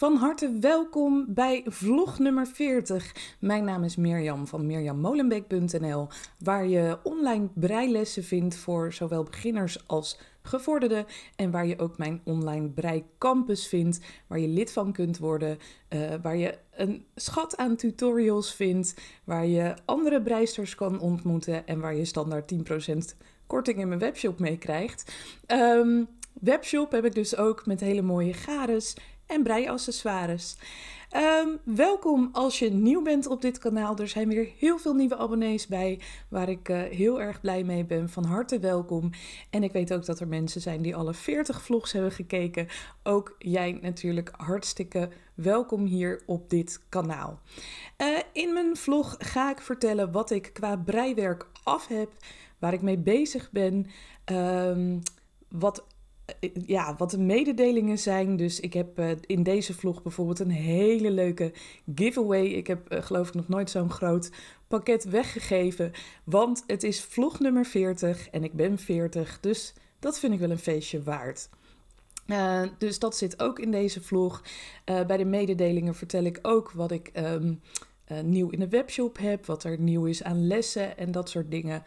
van harte welkom bij vlog nummer 40. Mijn naam is Mirjam van mirjammolenbeek.nl, waar je online breilessen vindt voor zowel beginners als gevorderden en waar je ook mijn online breicampus vindt, waar je lid van kunt worden, eh, waar je een schat aan tutorials vindt, waar je andere breisters kan ontmoeten en waar je standaard 10% korting in mijn webshop mee krijgt. Ehm, webshop heb ik dus ook met hele mooie garen, en breiaccessoires. Um, welkom als je nieuw bent op dit kanaal. Er zijn weer heel veel nieuwe abonnees bij, waar ik eh, heel erg blij mee ben. Van harte welkom. En ik weet ook dat er mensen zijn die alle 40 vlogs hebben gekeken. Ook jij natuurlijk hartstikke welkom hier op dit kanaal. Eh, in mijn vlog ga ik vertellen wat ik qua breiwerk af heb, waar ik mee bezig ben. Ehm, wat eh, ja, wat de mededelingen zijn. Dus ik heb eh, in deze vlog bijvoorbeeld een hele leuke giveaway. Ik heb eh, geloof ik nog nooit zo'n groot pakket weggegeven. Want het is vlog nummer 40 en ik ben 40. Dus dat vind ik wel een feestje waard. dus dat zit ook in deze vlog. bij de mededelingen vertel ik ook wat ik ehm, nieuw in de webshop heb, wat er nieuw is aan lessen en dat soort dingen.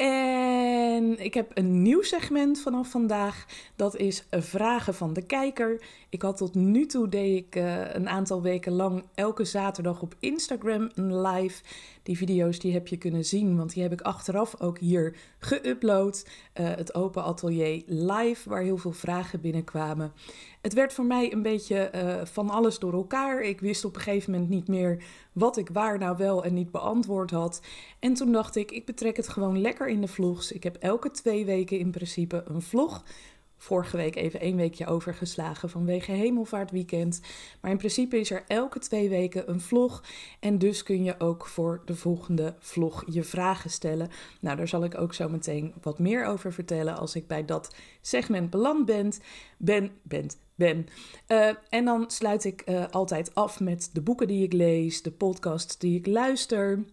En ik heb een nieuw segment vanaf vandaag. Dat is vragen van de kijker. Ik had tot nu toe deed ik eh, een aantal weken lang elke zaterdag op Instagram een live. Die video's die heb je kunnen zien, want die heb ik achteraf ook hier geüpload. Eh, het open atelier live, waar heel veel vragen binnenkwamen het werd voor mij een beetje eh, van alles door elkaar. Ik wist op een gegeven moment niet meer wat ik waar nou wel en niet beantwoord had. En toen dacht ik, ik betrek het gewoon lekker in de vlogs. Ik heb elke twee weken in principe een vlog vorige week even één weekje overgeslagen vanwege hemelvaartweekend. Maar in principe is er elke twee weken een vlog. En dus kun je ook voor de volgende vlog je vragen stellen. Nou, daar zal ik ook zo meteen wat meer over vertellen als ik bij dat segment beland ben. Ben, bent, ben. Eh, en dan sluit ik eh, altijd af met de boeken die ik lees, de podcasts die ik luister.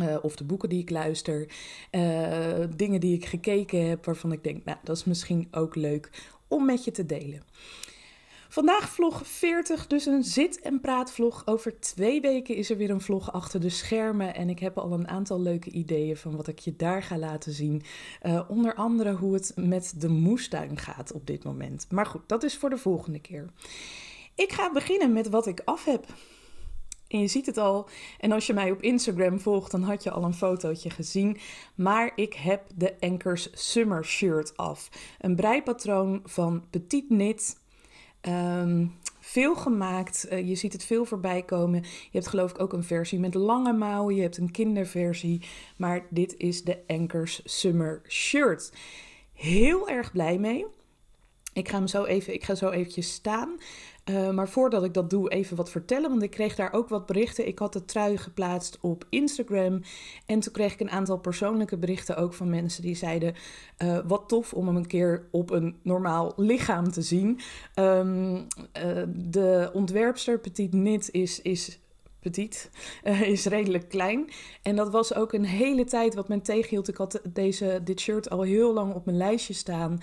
Eh, of de boeken die ik luister. Eh, dingen die ik gekeken heb waarvan ik denk, nou, dat is misschien ook leuk om met je te delen. Vandaag vlog 40, dus een zit- en praatvlog. Over twee weken is er weer een vlog achter de schermen. En ik heb al een aantal leuke ideeën van wat ik je daar ga laten zien. Eh, onder andere hoe het met de moestuin gaat op dit moment. Maar goed, dat is voor de volgende keer. Ik ga beginnen met wat ik af heb. En je ziet het al. En als je mij op Instagram volgt, dan had je al een fotootje gezien. Maar ik heb de Enkers Summer Shirt af. Een breipatroon van Petit Knit. Ehm, veel gemaakt. Eh, je ziet het veel voorbij komen. Je hebt geloof ik ook een versie met lange mouwen. Je hebt een kinderversie. Maar dit is de Enkers Summer Shirt. Heel erg blij mee. Ik ga hem zo even, ik ga zo eventjes staan. Eh, maar voordat ik dat doe, even wat vertellen, want ik kreeg daar ook wat berichten. Ik had de trui geplaatst op Instagram en toen kreeg ik een aantal persoonlijke berichten ook van mensen die zeiden: eh, Wat tof om hem een keer op een normaal lichaam te zien. Ehm, eh, de ontwerpster Petit Nit is. is petit, is redelijk klein. En dat was ook een hele tijd wat men tegenhield. Ik had deze, dit shirt al heel lang op mijn lijstje staan.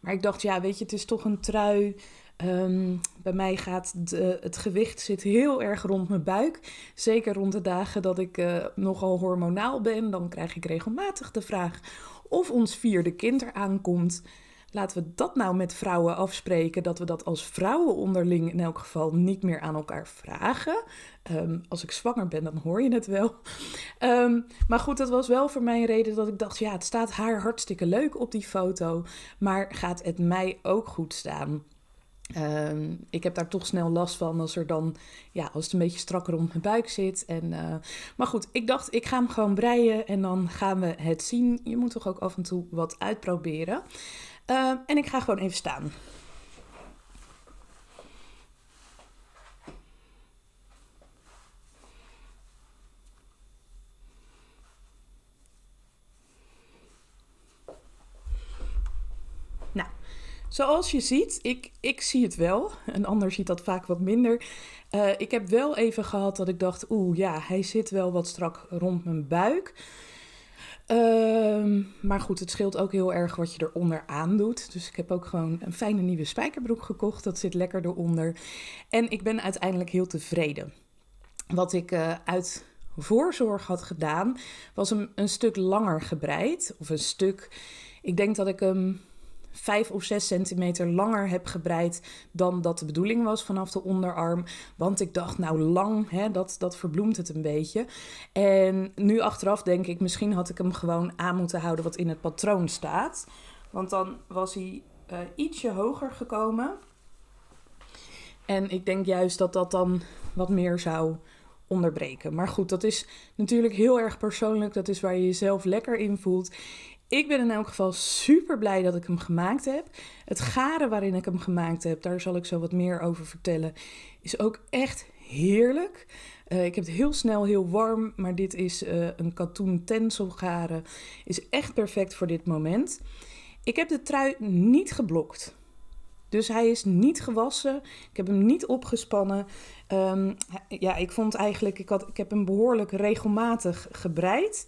Maar ik dacht, ja, weet je, het is toch een trui. Ehm, bij mij gaat de, het gewicht zit heel erg rond mijn buik. Zeker rond de dagen dat ik eh, nogal hormonaal ben. Dan krijg ik regelmatig de vraag of ons vierde kind eraan komt. Laten we dat nou met vrouwen afspreken. Dat we dat als vrouwen onderling in elk geval niet meer aan elkaar vragen. Ehm, als ik zwanger ben, dan hoor je het wel. Ehm, maar goed, dat was wel voor mij een reden dat ik dacht: ja, het staat haar hartstikke leuk op die foto. Maar gaat het mij ook goed staan? Ehm, ik heb daar toch snel last van als er dan, ja, als het een beetje strak rond mijn buik zit. En, eh, maar goed, ik dacht, ik ga hem gewoon breien en dan gaan we het zien. Je moet toch ook af en toe wat uitproberen. Ehm, en ik ga gewoon even staan. Zoals je ziet, ik, ik zie het wel. Een ander ziet dat vaak wat minder. Eh, ik heb wel even gehad dat ik dacht, oeh ja, hij zit wel wat strak rond mijn buik. Ehm, maar goed, het scheelt ook heel erg wat je eronder aan doet. Dus ik heb ook gewoon een fijne nieuwe spijkerbroek gekocht. Dat zit lekker eronder. En ik ben uiteindelijk heel tevreden. Wat ik eh, uit voorzorg had gedaan, was hem een stuk langer gebreid. Of een stuk. Ik denk dat ik hem vijf of zes centimeter langer heb gebreid dan dat de bedoeling was vanaf de onderarm. Want ik dacht, nou lang, hè, dat, dat verbloemt het een beetje. En nu achteraf denk ik, misschien had ik hem gewoon aan moeten houden wat in het patroon staat. Want dan was hij eh, ietsje hoger gekomen. En ik denk juist dat dat dan wat meer zou onderbreken. Maar goed, dat is natuurlijk heel erg persoonlijk. Dat is waar je jezelf lekker in voelt. Ik ben in elk geval super blij dat ik hem gemaakt heb. Het garen waarin ik hem gemaakt heb, daar zal ik zo wat meer over vertellen, is ook echt heerlijk. Eh, ik heb het heel snel heel warm, maar dit is eh, een katoen tensel garen. Is echt perfect voor dit moment. Ik heb de trui niet geblokt. Dus hij is niet gewassen. Ik heb hem niet opgespannen. Ehm, ja, ik vond eigenlijk, ik, had, ik heb hem behoorlijk regelmatig gebreid.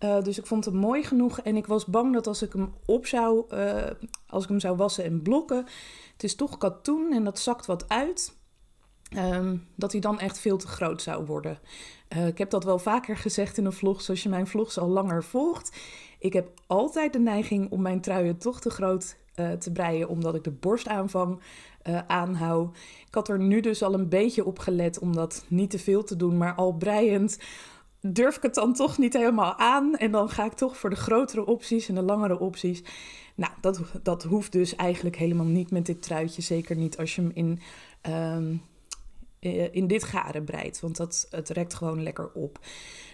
Eh, dus ik vond hem mooi genoeg en ik was bang dat als ik hem op zou, eh, als ik hem zou wassen en blokken, het is toch katoen en dat zakt wat uit, ehm, dat hij dan echt veel te groot zou worden. Eh, ik heb dat wel vaker gezegd in een vlog, zoals je mijn vlogs al langer volgt. Ik heb altijd de neiging om mijn truien toch te groot te breien, omdat ik de borstaanvang uh, aanhoud. Ik had er nu dus al een beetje op gelet om dat niet te veel te doen, maar al breiend durf ik het dan toch niet helemaal aan. En dan ga ik toch voor de grotere opties en de langere opties. Nou, dat, dat hoeft dus eigenlijk helemaal niet met dit truitje. Zeker niet als je hem in, ehm, eh, in dit garen breidt. Want dat, het rekt gewoon lekker op.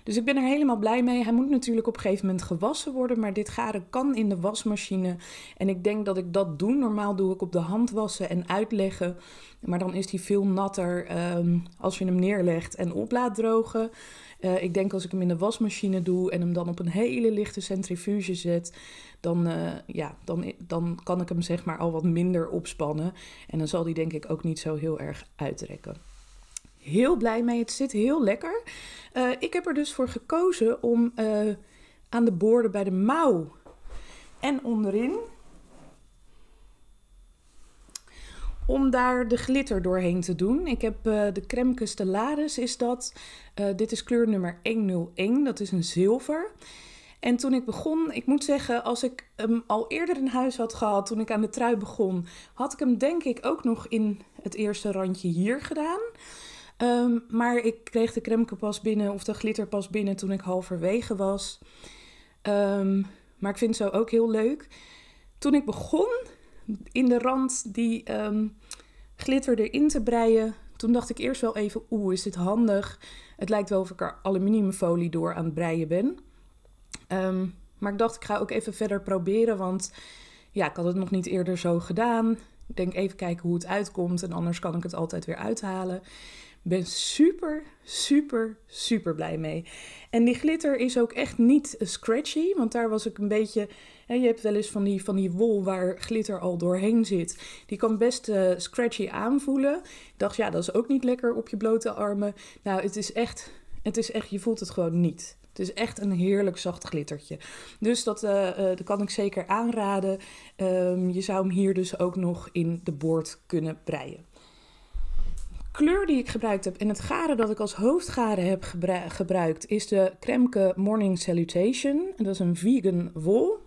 Dus ik ben er helemaal blij mee. Hij moet natuurlijk op een gegeven moment gewassen worden. Maar dit garen kan in de wasmachine. En ik denk dat ik dat doe. Normaal doe ik op de hand wassen en uitleggen. Maar dan is hij veel natter ehm, als je hem neerlegt en op laat drogen. Eh, ik denk als ik hem in de wasmachine doe en hem dan op een hele lichte centrifuge zet, dan, eh, ja, dan, dan kan ik hem zeg maar al wat minder opspannen. En dan zal die denk ik ook niet zo heel erg uitrekken heel blij mee. Het zit heel lekker. Eh, ik heb er dus voor gekozen om aan de boorden bij de mouw en onderin om daar de glitter doorheen te doen. Ik heb eh, de Creme custellaris, is dat. Eh, dit is kleur nummer 101, dat is een zilver. En toen ik begon, ik moet zeggen, als ik hem al eerder in huis had gehad, toen ik aan de trui begon, had ik hem denk ik ook nog in het eerste randje hier gedaan. Ehm, maar ik kreeg de kremke pas binnen, of de glitter pas binnen, toen ik halverwege was. Ehm, maar ik vind het zo ook heel leuk. Toen ik begon, in de rand die ehm, glitter erin te breien. Toen dacht ik eerst wel even, oeh, is dit handig? Het lijkt wel of ik er aluminiumfolie door aan het breien ben. Ehm, maar ik dacht, ik ga ook even verder proberen, want ja, ik had het nog niet eerder zo gedaan. Ik denk even kijken hoe het uitkomt en anders kan ik het altijd weer uithalen. Ik ben super, super, super blij mee. En die glitter is ook echt niet scratchy, want daar was ik een beetje je hebt wel eens van die, van die wol waar glitter al doorheen zit. Die kan best eh, scratchy aanvoelen. Ik dacht, ja, dat is ook niet lekker op je blote armen. Nou, het is echt, het is echt je voelt het gewoon niet. Het is echt een heerlijk zacht glittertje. Dus dat, eh, eh, kan ik zeker aanraden. Ehm, je zou hem hier dus ook nog in de boord kunnen breien. Kleur die ik gebruikt heb en het garen dat ik als hoofdgaren heb gebruikt is de Kremke Morning Salutation. Dat is een vegan wol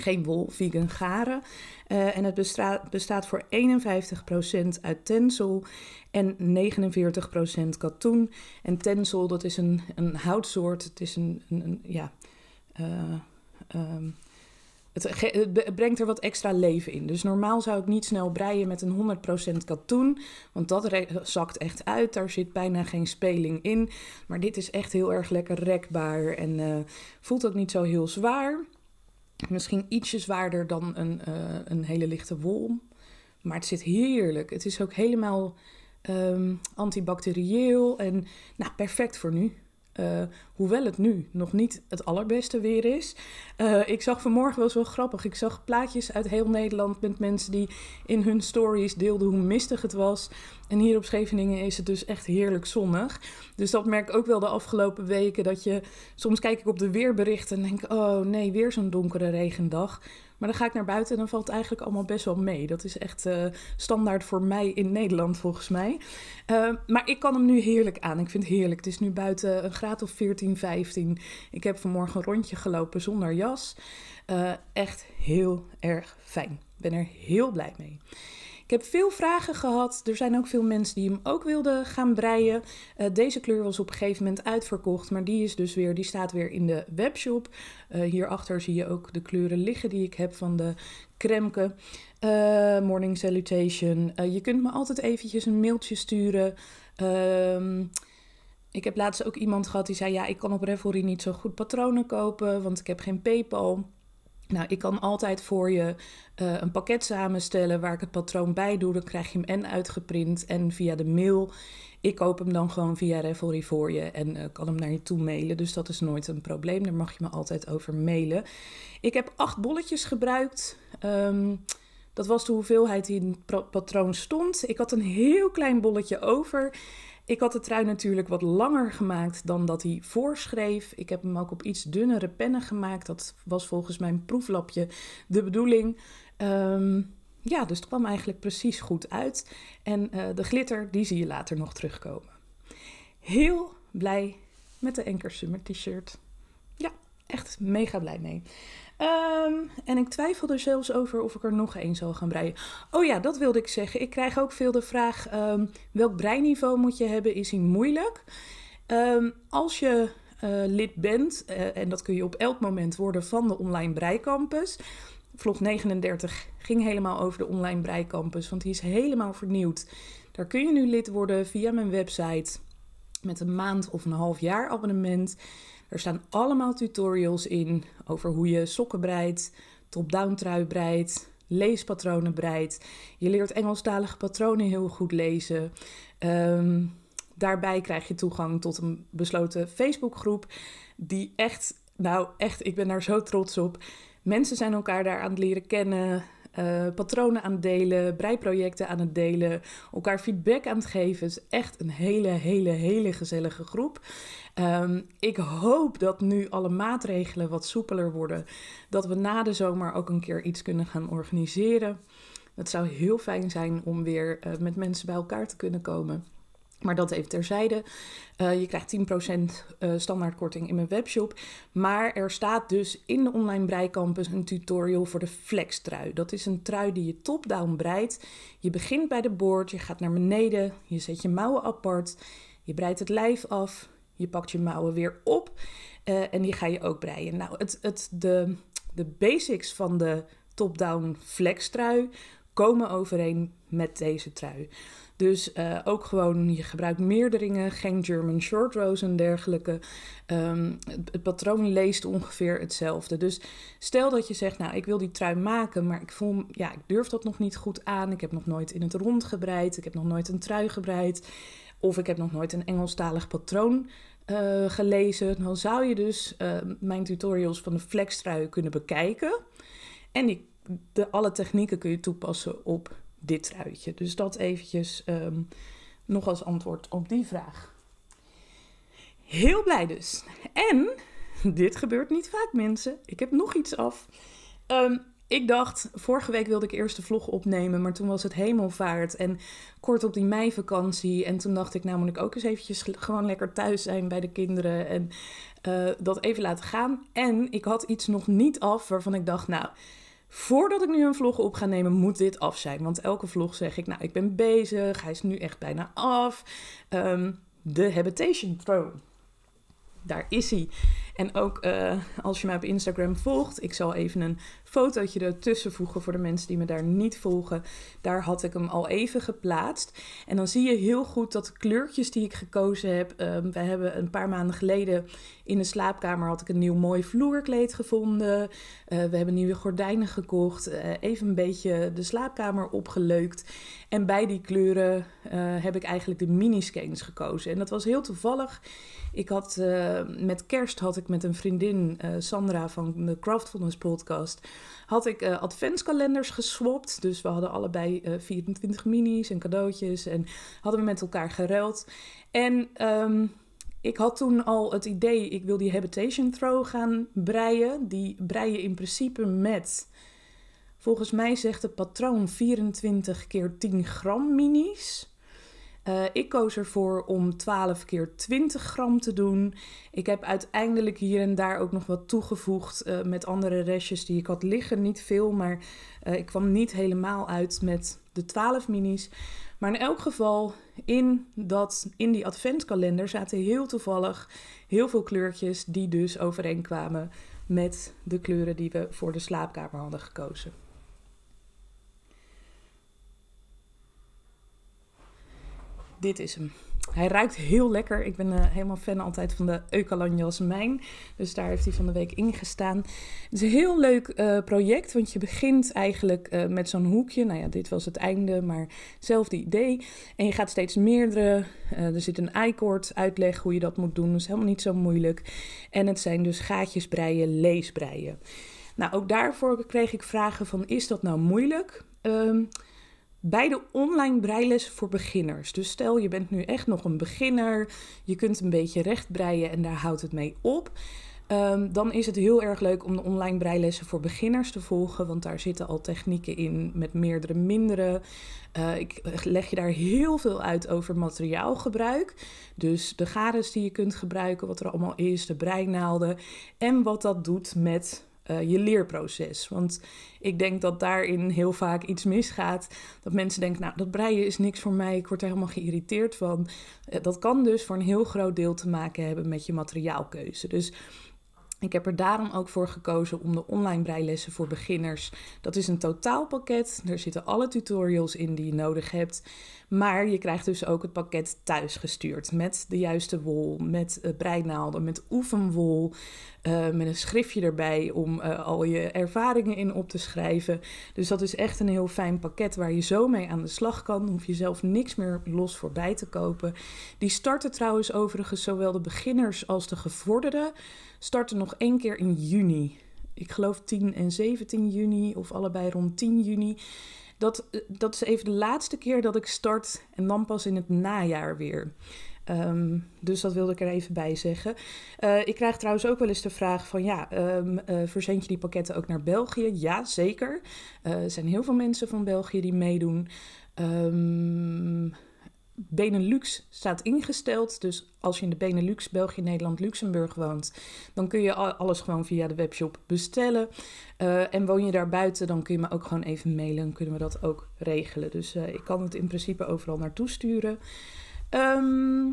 geen wol, vegan garen. Eh, en het bestaat, bestaat voor 51% uit tensel en 49% katoen. En tensel, dat is een, een houtsoort. Het is een, een, ja... Eh, ehm, het, het, brengt er wat extra leven in. Dus normaal zou ik niet snel breien met een 100% katoen. Want dat zakt echt uit. Daar zit bijna geen speling in. Maar dit is echt heel erg lekker rekbaar. En uh, voelt ook niet zo heel zwaar. Misschien ietsje zwaarder dan een, eh, een hele lichte wolm. Maar het zit heerlijk. Het is ook helemaal ehm, antibacterieel en nou, perfect voor nu. Eh, hoewel het nu nog niet het allerbeste weer is. Eh, ik zag vanmorgen, eens wel grappig, ik zag plaatjes uit heel Nederland met mensen die in hun stories deelden hoe mistig het was. En hier op Scheveningen is het dus echt heerlijk zonnig. Dus dat merk ik ook wel de afgelopen weken, dat je soms kijk ik op de weerberichten en denk, oh nee, weer zo'n donkere regendag. Maar dan ga ik naar buiten en dan valt het eigenlijk allemaal best wel mee. Dat is echt eh, standaard voor mij in Nederland volgens mij. Eh, maar ik kan hem nu heerlijk aan. Ik vind het heerlijk. Het is nu buiten een graad of 14, 15. Ik heb vanmorgen een rondje gelopen zonder jas. Eh, echt heel erg fijn. Ik ben er heel blij mee. Ik heb veel vragen gehad. Er zijn ook veel mensen die hem ook wilden gaan breien. Eh, deze kleur was op een gegeven moment uitverkocht, maar die is dus weer, die staat weer in de webshop. Uh, hierachter zie je ook de kleuren liggen die ik heb van de kremke. Eh, morning salutation. je kunt me altijd eventjes een mailtje sturen. Ehm ik heb laatst ook iemand gehad die zei: Ja, ik kan op Revelry niet zo goed patronen kopen, want ik heb geen PayPal. Nou, ik kan altijd voor je eh, een pakket samenstellen waar ik het patroon bij doe. Dan krijg je hem en uitgeprint en via de mail. Ik koop hem dan gewoon via Revelry voor je en eh, kan hem naar je toe mailen. Dus dat is nooit een probleem. Daar mag je me altijd over mailen. Ik heb acht bolletjes gebruikt. Ehm, dat was de hoeveelheid die in het patroon stond. Ik had een heel klein bolletje over. Ik had de trui natuurlijk wat langer gemaakt dan dat hij voorschreef. Ik heb hem ook op iets dunnere pennen gemaakt. Dat was volgens mijn proeflapje de bedoeling. Ehm, ja, dus het kwam eigenlijk precies goed uit. En eh, de glitter, die zie je later nog terugkomen. Heel blij met de Anker Summer t-shirt. Ja, echt mega blij mee. Ehm, en ik twijfel er zelfs over of ik er nog één zal gaan breien. Oh ja, dat wilde ik zeggen. Ik krijg ook veel de vraag: ehm, welk breiniveau moet je hebben? Is hij moeilijk? Ehm, als je eh, lid bent, eh, en dat kun je op elk moment worden van de online breicampus. Vlog 39 ging helemaal over de online breicampus, want die is helemaal vernieuwd. Daar kun je nu lid worden via mijn website met een maand of een half jaar abonnement. Er staan allemaal tutorials in over hoe je sokken breidt, top-down trui breidt, leespatronen breidt. Je leert Engelstalige patronen heel goed lezen. Ehm, daarbij krijg je toegang tot een besloten Facebookgroep die echt, nou echt, ik ben daar zo trots op. Mensen zijn elkaar daar aan het leren kennen. Eh, patronen aan het delen, breiprojecten aan het delen, elkaar feedback aan het geven. Het is echt een hele, hele, hele gezellige groep. Ehm, ik hoop dat nu alle maatregelen wat soepeler worden, dat we na de zomer ook een keer iets kunnen gaan organiseren. Het zou heel fijn zijn om weer eh, met mensen bij elkaar te kunnen komen. Maar dat even terzijde. Uh, je krijgt 10% uh, eh, standaardkorting in mijn webshop. Maar er staat dus in de online breikampus een tutorial voor de flex trui. Dat is een trui die je top-down breidt. Je begint bij de boord, je gaat naar beneden, je zet je mouwen apart. Je breidt het lijf af, je pakt je mouwen weer op eh, en die ga je ook breien. Nou, het, het, de, de basics van de top-down flex trui komen overeen met deze trui. Dus eh, ook gewoon, je gebruikt meerderingen, geen German short rows en dergelijke. Ehm, het, patroon leest ongeveer hetzelfde. Dus stel dat je zegt, nou, ik wil die trui maken, maar ik voel, ja, ik durf dat nog niet goed aan. Ik heb nog nooit in het rond gebreid, ik heb nog nooit een trui gebreid. Of ik heb nog nooit een Engelstalig patroon eh, gelezen. Dan zou je dus ehm, mijn tutorials van de flextrui kunnen bekijken. En die, de, alle technieken kun je toepassen op dit truitje. Dus dat eventjes um, nog als antwoord op die vraag. Heel blij dus. En dit gebeurt niet vaak, mensen. Ik heb nog iets af. Ehm, ik dacht, vorige week wilde ik eerst de vlog opnemen, maar toen was het hemelvaart en kort op die meivakantie. En toen dacht ik, namelijk nou ook eens eventjes gewoon lekker thuis zijn bij de kinderen en eh, dat even laten gaan. En ik had iets nog niet af waarvan ik dacht, nou, Voordat ik nu een vlog op ga nemen, moet dit af zijn. Want elke vlog zeg ik, nou, ik ben bezig. Hij is nu echt bijna af. Ehm, de Habitation Throne. Daar is hij. En ook eh, als je mij op Instagram volgt, ik zal even een fotootje ertussen voegen voor de mensen die me daar niet volgen. Daar had ik hem al even geplaatst. En dan zie je heel goed dat de kleurtjes die ik gekozen heb. Ehm, we hebben een paar maanden geleden in de slaapkamer had ik een nieuw mooi vloerkleed gevonden. Eh, we hebben nieuwe gordijnen gekocht. Eh, even een beetje de slaapkamer opgeleukt. En bij die kleuren heb ik eigenlijk de miniscanes gekozen. En dat was heel toevallig. Ik had met kerst had ik met een vriendin, eh, Sandra van de Craftfulness Podcast, had ik eh, adventskalenders geswapt. Dus we hadden allebei 24 eh, minis en cadeautjes en hadden we met elkaar geruild. En ehm, ik had toen al het idee, ik wil die habitation throw gaan breien. Die breien in principe met, volgens mij zegt het patroon, 24 keer 10 gram minis. Eh, ik koos ervoor om 12 keer 20 gram te doen. Ik heb uiteindelijk hier en daar ook nog wat toegevoegd eh, met andere restjes die ik had liggen. Niet veel, maar eh, ik kwam niet helemaal uit met de 12 minis. Maar in elk geval, in, dat, in die adventkalender zaten heel toevallig heel veel kleurtjes die dus overeenkwamen met de kleuren die we voor de slaapkamer hadden gekozen. dit is hem. Hij ruikt heel lekker. Ik ben eh, helemaal fan altijd van de Eucalan Dus daar heeft hij van de week ingestaan. Het is een heel leuk eh, project, want je begint eigenlijk eh, met zo'n hoekje. Nou ja, dit was het einde, maar hetzelfde idee. En je gaat steeds meerdere. er zit een i-cord uitleg hoe je dat moet doen. Dat is helemaal niet zo moeilijk. En het zijn dus gaatjes breien, leesbreien. Nou, ook daarvoor kreeg ik vragen van, is dat nou moeilijk? Ehm, bij de online breilessen voor beginners. Dus stel je bent nu echt nog een beginner, je kunt een beetje recht breien en daar houdt het mee op. Ehm, dan is het heel erg leuk om de online breilessen voor beginners te volgen, want daar zitten al technieken in met meerdere mindere. Eh, ik leg je daar heel veel uit over materiaalgebruik. Dus de garen die je kunt gebruiken, wat er allemaal is, de breinaalden en wat dat doet met eh, je leerproces. Want ik denk dat daarin heel vaak iets misgaat. Dat mensen denken, nou, dat breien is niks voor mij, ik word er helemaal geïrriteerd van. Eh, dat kan dus voor een heel groot deel te maken hebben met je materiaalkeuze. Dus ik heb er daarom ook voor gekozen om de online breilessen voor beginners. Dat is een totaalpakket. Daar zitten alle tutorials in die je nodig hebt. Maar je krijgt dus ook het pakket thuis gestuurd. Met de juiste wol, met eh, breinaalden, met oefenwol. Eh, met een schriftje erbij om eh, al je ervaringen in op te schrijven. Dus dat is echt een heel fijn pakket waar je zo mee aan de slag kan. Hoef je zelf niks meer los voorbij te kopen. Die starten trouwens overigens zowel de beginners als de gevorderden starten nog één keer in juni. Ik geloof 10 en 17 juni of allebei rond 10 juni. Dat, eh, dat is even de laatste keer dat ik start en dan pas in het najaar weer. Ehm, dus dat wilde ik er even bij zeggen. Eh, ik krijg trouwens ook wel eens de vraag van ja, ehm, eh, verzend je die pakketten ook naar België? Ja, zeker. er zijn heel veel mensen van België die meedoen. Um, Benelux staat ingesteld. Dus als je in de Benelux, België, Nederland, Luxemburg woont, dan kun je alles gewoon via de webshop bestellen. Eh, en woon je daarbuiten, dan kun je me ook gewoon even mailen. Kunnen we dat ook regelen. Dus eh, ik kan het in principe overal naartoe sturen. Ehm,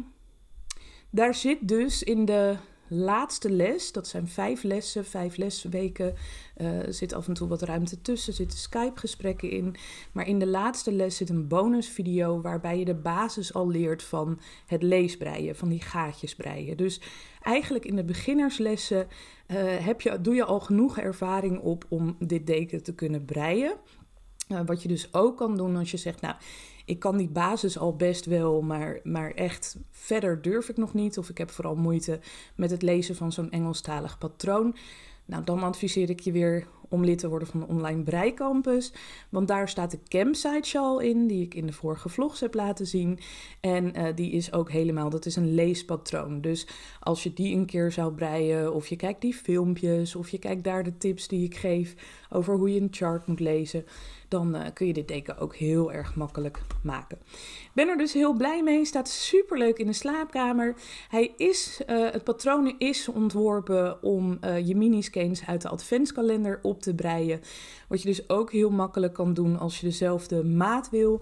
daar zit dus in de laatste les, dat zijn vijf lessen, vijf lesweken, eh, Er zit af en toe wat ruimte tussen, zitten Skype-gesprekken in. Maar in de laatste les zit een bonusvideo waarbij je de basis al leert van het leesbreien, van die gaatjes breien. Dus eigenlijk in de beginnerslessen eh, heb je, doe je al genoeg ervaring op om dit deken te kunnen breien. Eh, wat je dus ook kan doen als je zegt, nou, ik kan die basis al best wel, maar, maar echt verder durf ik nog niet. Of ik heb vooral moeite met het lezen van zo'n Engelstalig patroon. Nou, dan adviseer ik je weer om lid te worden van de online breikampus, Want daar staat de campsite shawl in, die ik in de vorige vlogs heb laten zien. En eh, die is ook helemaal, dat is een leespatroon. Dus als je die een keer zou breien, of je kijkt die filmpjes, of je kijkt daar de tips die ik geef over hoe je een chart moet lezen dan eh, kun je dit deken ook heel erg makkelijk maken. Ik ben er dus heel blij mee. Staat super leuk in de slaapkamer. Hij is, eh, het patroon is ontworpen om uh, je miniskeens uit de adventskalender op te breien. Wat je dus ook heel makkelijk kan doen als je dezelfde maat wil.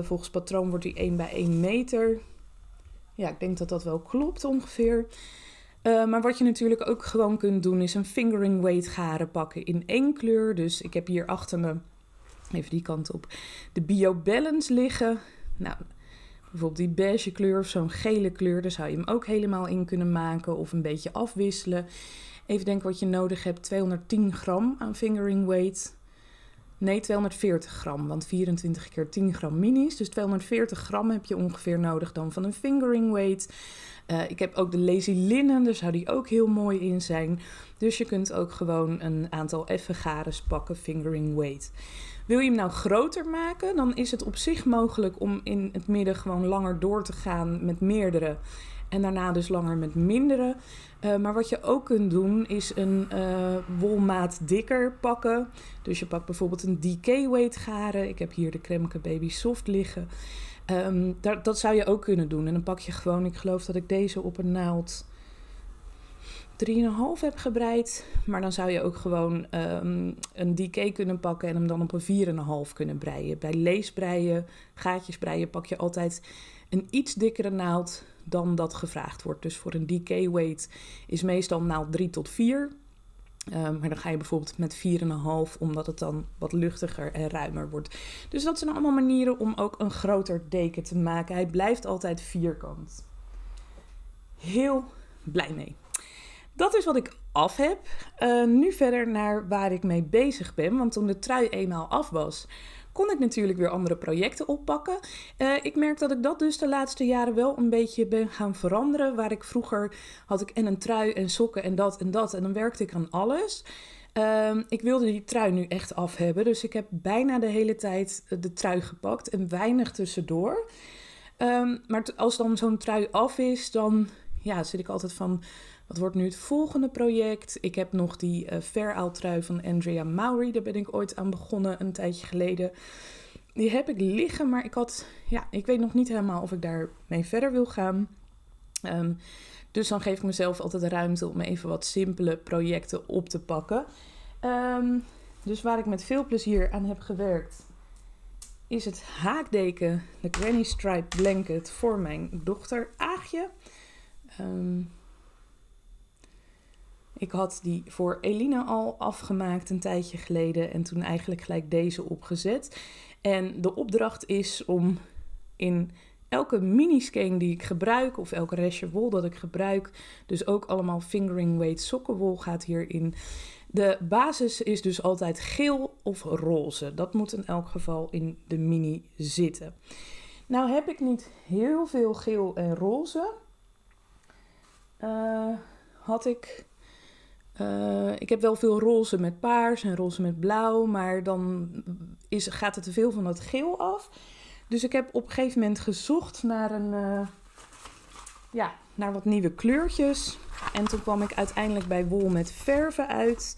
volgens patroon wordt die 1 bij 1 meter. Ja, ik denk dat dat wel klopt ongeveer. maar wat je natuurlijk ook gewoon kunt doen is een fingering weight garen pakken in één kleur. Dus ik heb hier achter me Even die kant op. De BioBalance liggen. Nou, bijvoorbeeld die beige kleur of zo'n gele kleur. Daar zou je hem ook helemaal in kunnen maken of een beetje afwisselen. Even denken wat je nodig hebt. 210 gram aan fingering weight. Nee, 240 gram, want 24 keer 10 gram minis. Dus 240 gram heb je ongeveer nodig dan van een fingering weight. Eh, ik heb ook de lazy Linen, daar zou die ook heel mooi in zijn. Dus je kunt ook gewoon een aantal effen garen pakken, fingering weight. Wil je hem nou groter maken, dan is het op zich mogelijk om in het midden gewoon langer door te gaan met meerdere. En daarna dus langer met mindere. Eh, maar wat je ook kunt doen is een eh, wolmaat dikker pakken. Dus je pakt bijvoorbeeld een DK-weight garen. Ik heb hier de Kremke Baby Soft liggen. Ehm, dat zou je ook kunnen doen. En dan pak je gewoon, ik geloof dat ik deze op een naald 3,5 heb gebreid. Maar dan zou je ook gewoon ehm, een DK kunnen pakken en hem dan op een 4,5 kunnen breien. Bij leesbreien, gaatjesbreien, pak je altijd een iets dikkere naald dan dat gevraagd wordt. Dus voor een DK-weight is meestal naald 3 tot 4. Ehm, maar dan ga je bijvoorbeeld met 4,5, omdat het dan wat luchtiger en ruimer wordt. Dus dat zijn allemaal manieren om ook een groter deken te maken. Hij blijft altijd vierkant. Heel blij mee. Dat is wat ik af heb. Ehm, nu verder naar waar ik mee bezig ben. Want toen de trui eenmaal af was, kon ik natuurlijk weer andere projecten oppakken. Eh, ik merk dat ik dat dus de laatste jaren wel een beetje ben gaan veranderen. Waar ik vroeger had ik en een trui en sokken en dat en dat. En dan werkte ik aan alles. Ehm, ik wilde die trui nu echt af hebben. Dus ik heb bijna de hele tijd eh, de trui gepakt en weinig tussendoor. Ehm, maar als dan zo'n trui af is, dan ja, zit ik altijd van wat wordt nu het volgende project? Ik heb nog die uh, eh, trui van Andrea Maury. Daar ben ik ooit aan begonnen een tijdje geleden. Die heb ik liggen, maar ik had... Ja, ik weet nog niet helemaal of ik daarmee verder wil gaan. Ehm, dus dan geef ik mezelf altijd ruimte om even wat simpele projecten op te pakken. Ehm, dus waar ik met veel plezier aan heb gewerkt, is het haakdeken, de Granny Stripe Blanket voor mijn dochter Aagje. Ehm, ik had die voor Elina al afgemaakt een tijdje geleden en toen eigenlijk gelijk deze opgezet. En de opdracht is om in elke skein die ik gebruik of elke restje wol dat ik gebruik, dus ook allemaal fingering weight sokkenwol gaat hierin. De basis is dus altijd geel of roze. Dat moet in elk geval in de mini zitten. Nou heb ik niet heel veel geel en roze. Eh, had ik eh, ik heb wel veel roze met paars en roze met blauw, maar dan is, gaat het te veel van dat geel af. Dus ik heb op een gegeven moment gezocht naar, een, eh, ja, naar wat nieuwe kleurtjes. En toen kwam ik uiteindelijk bij wol met verven uit.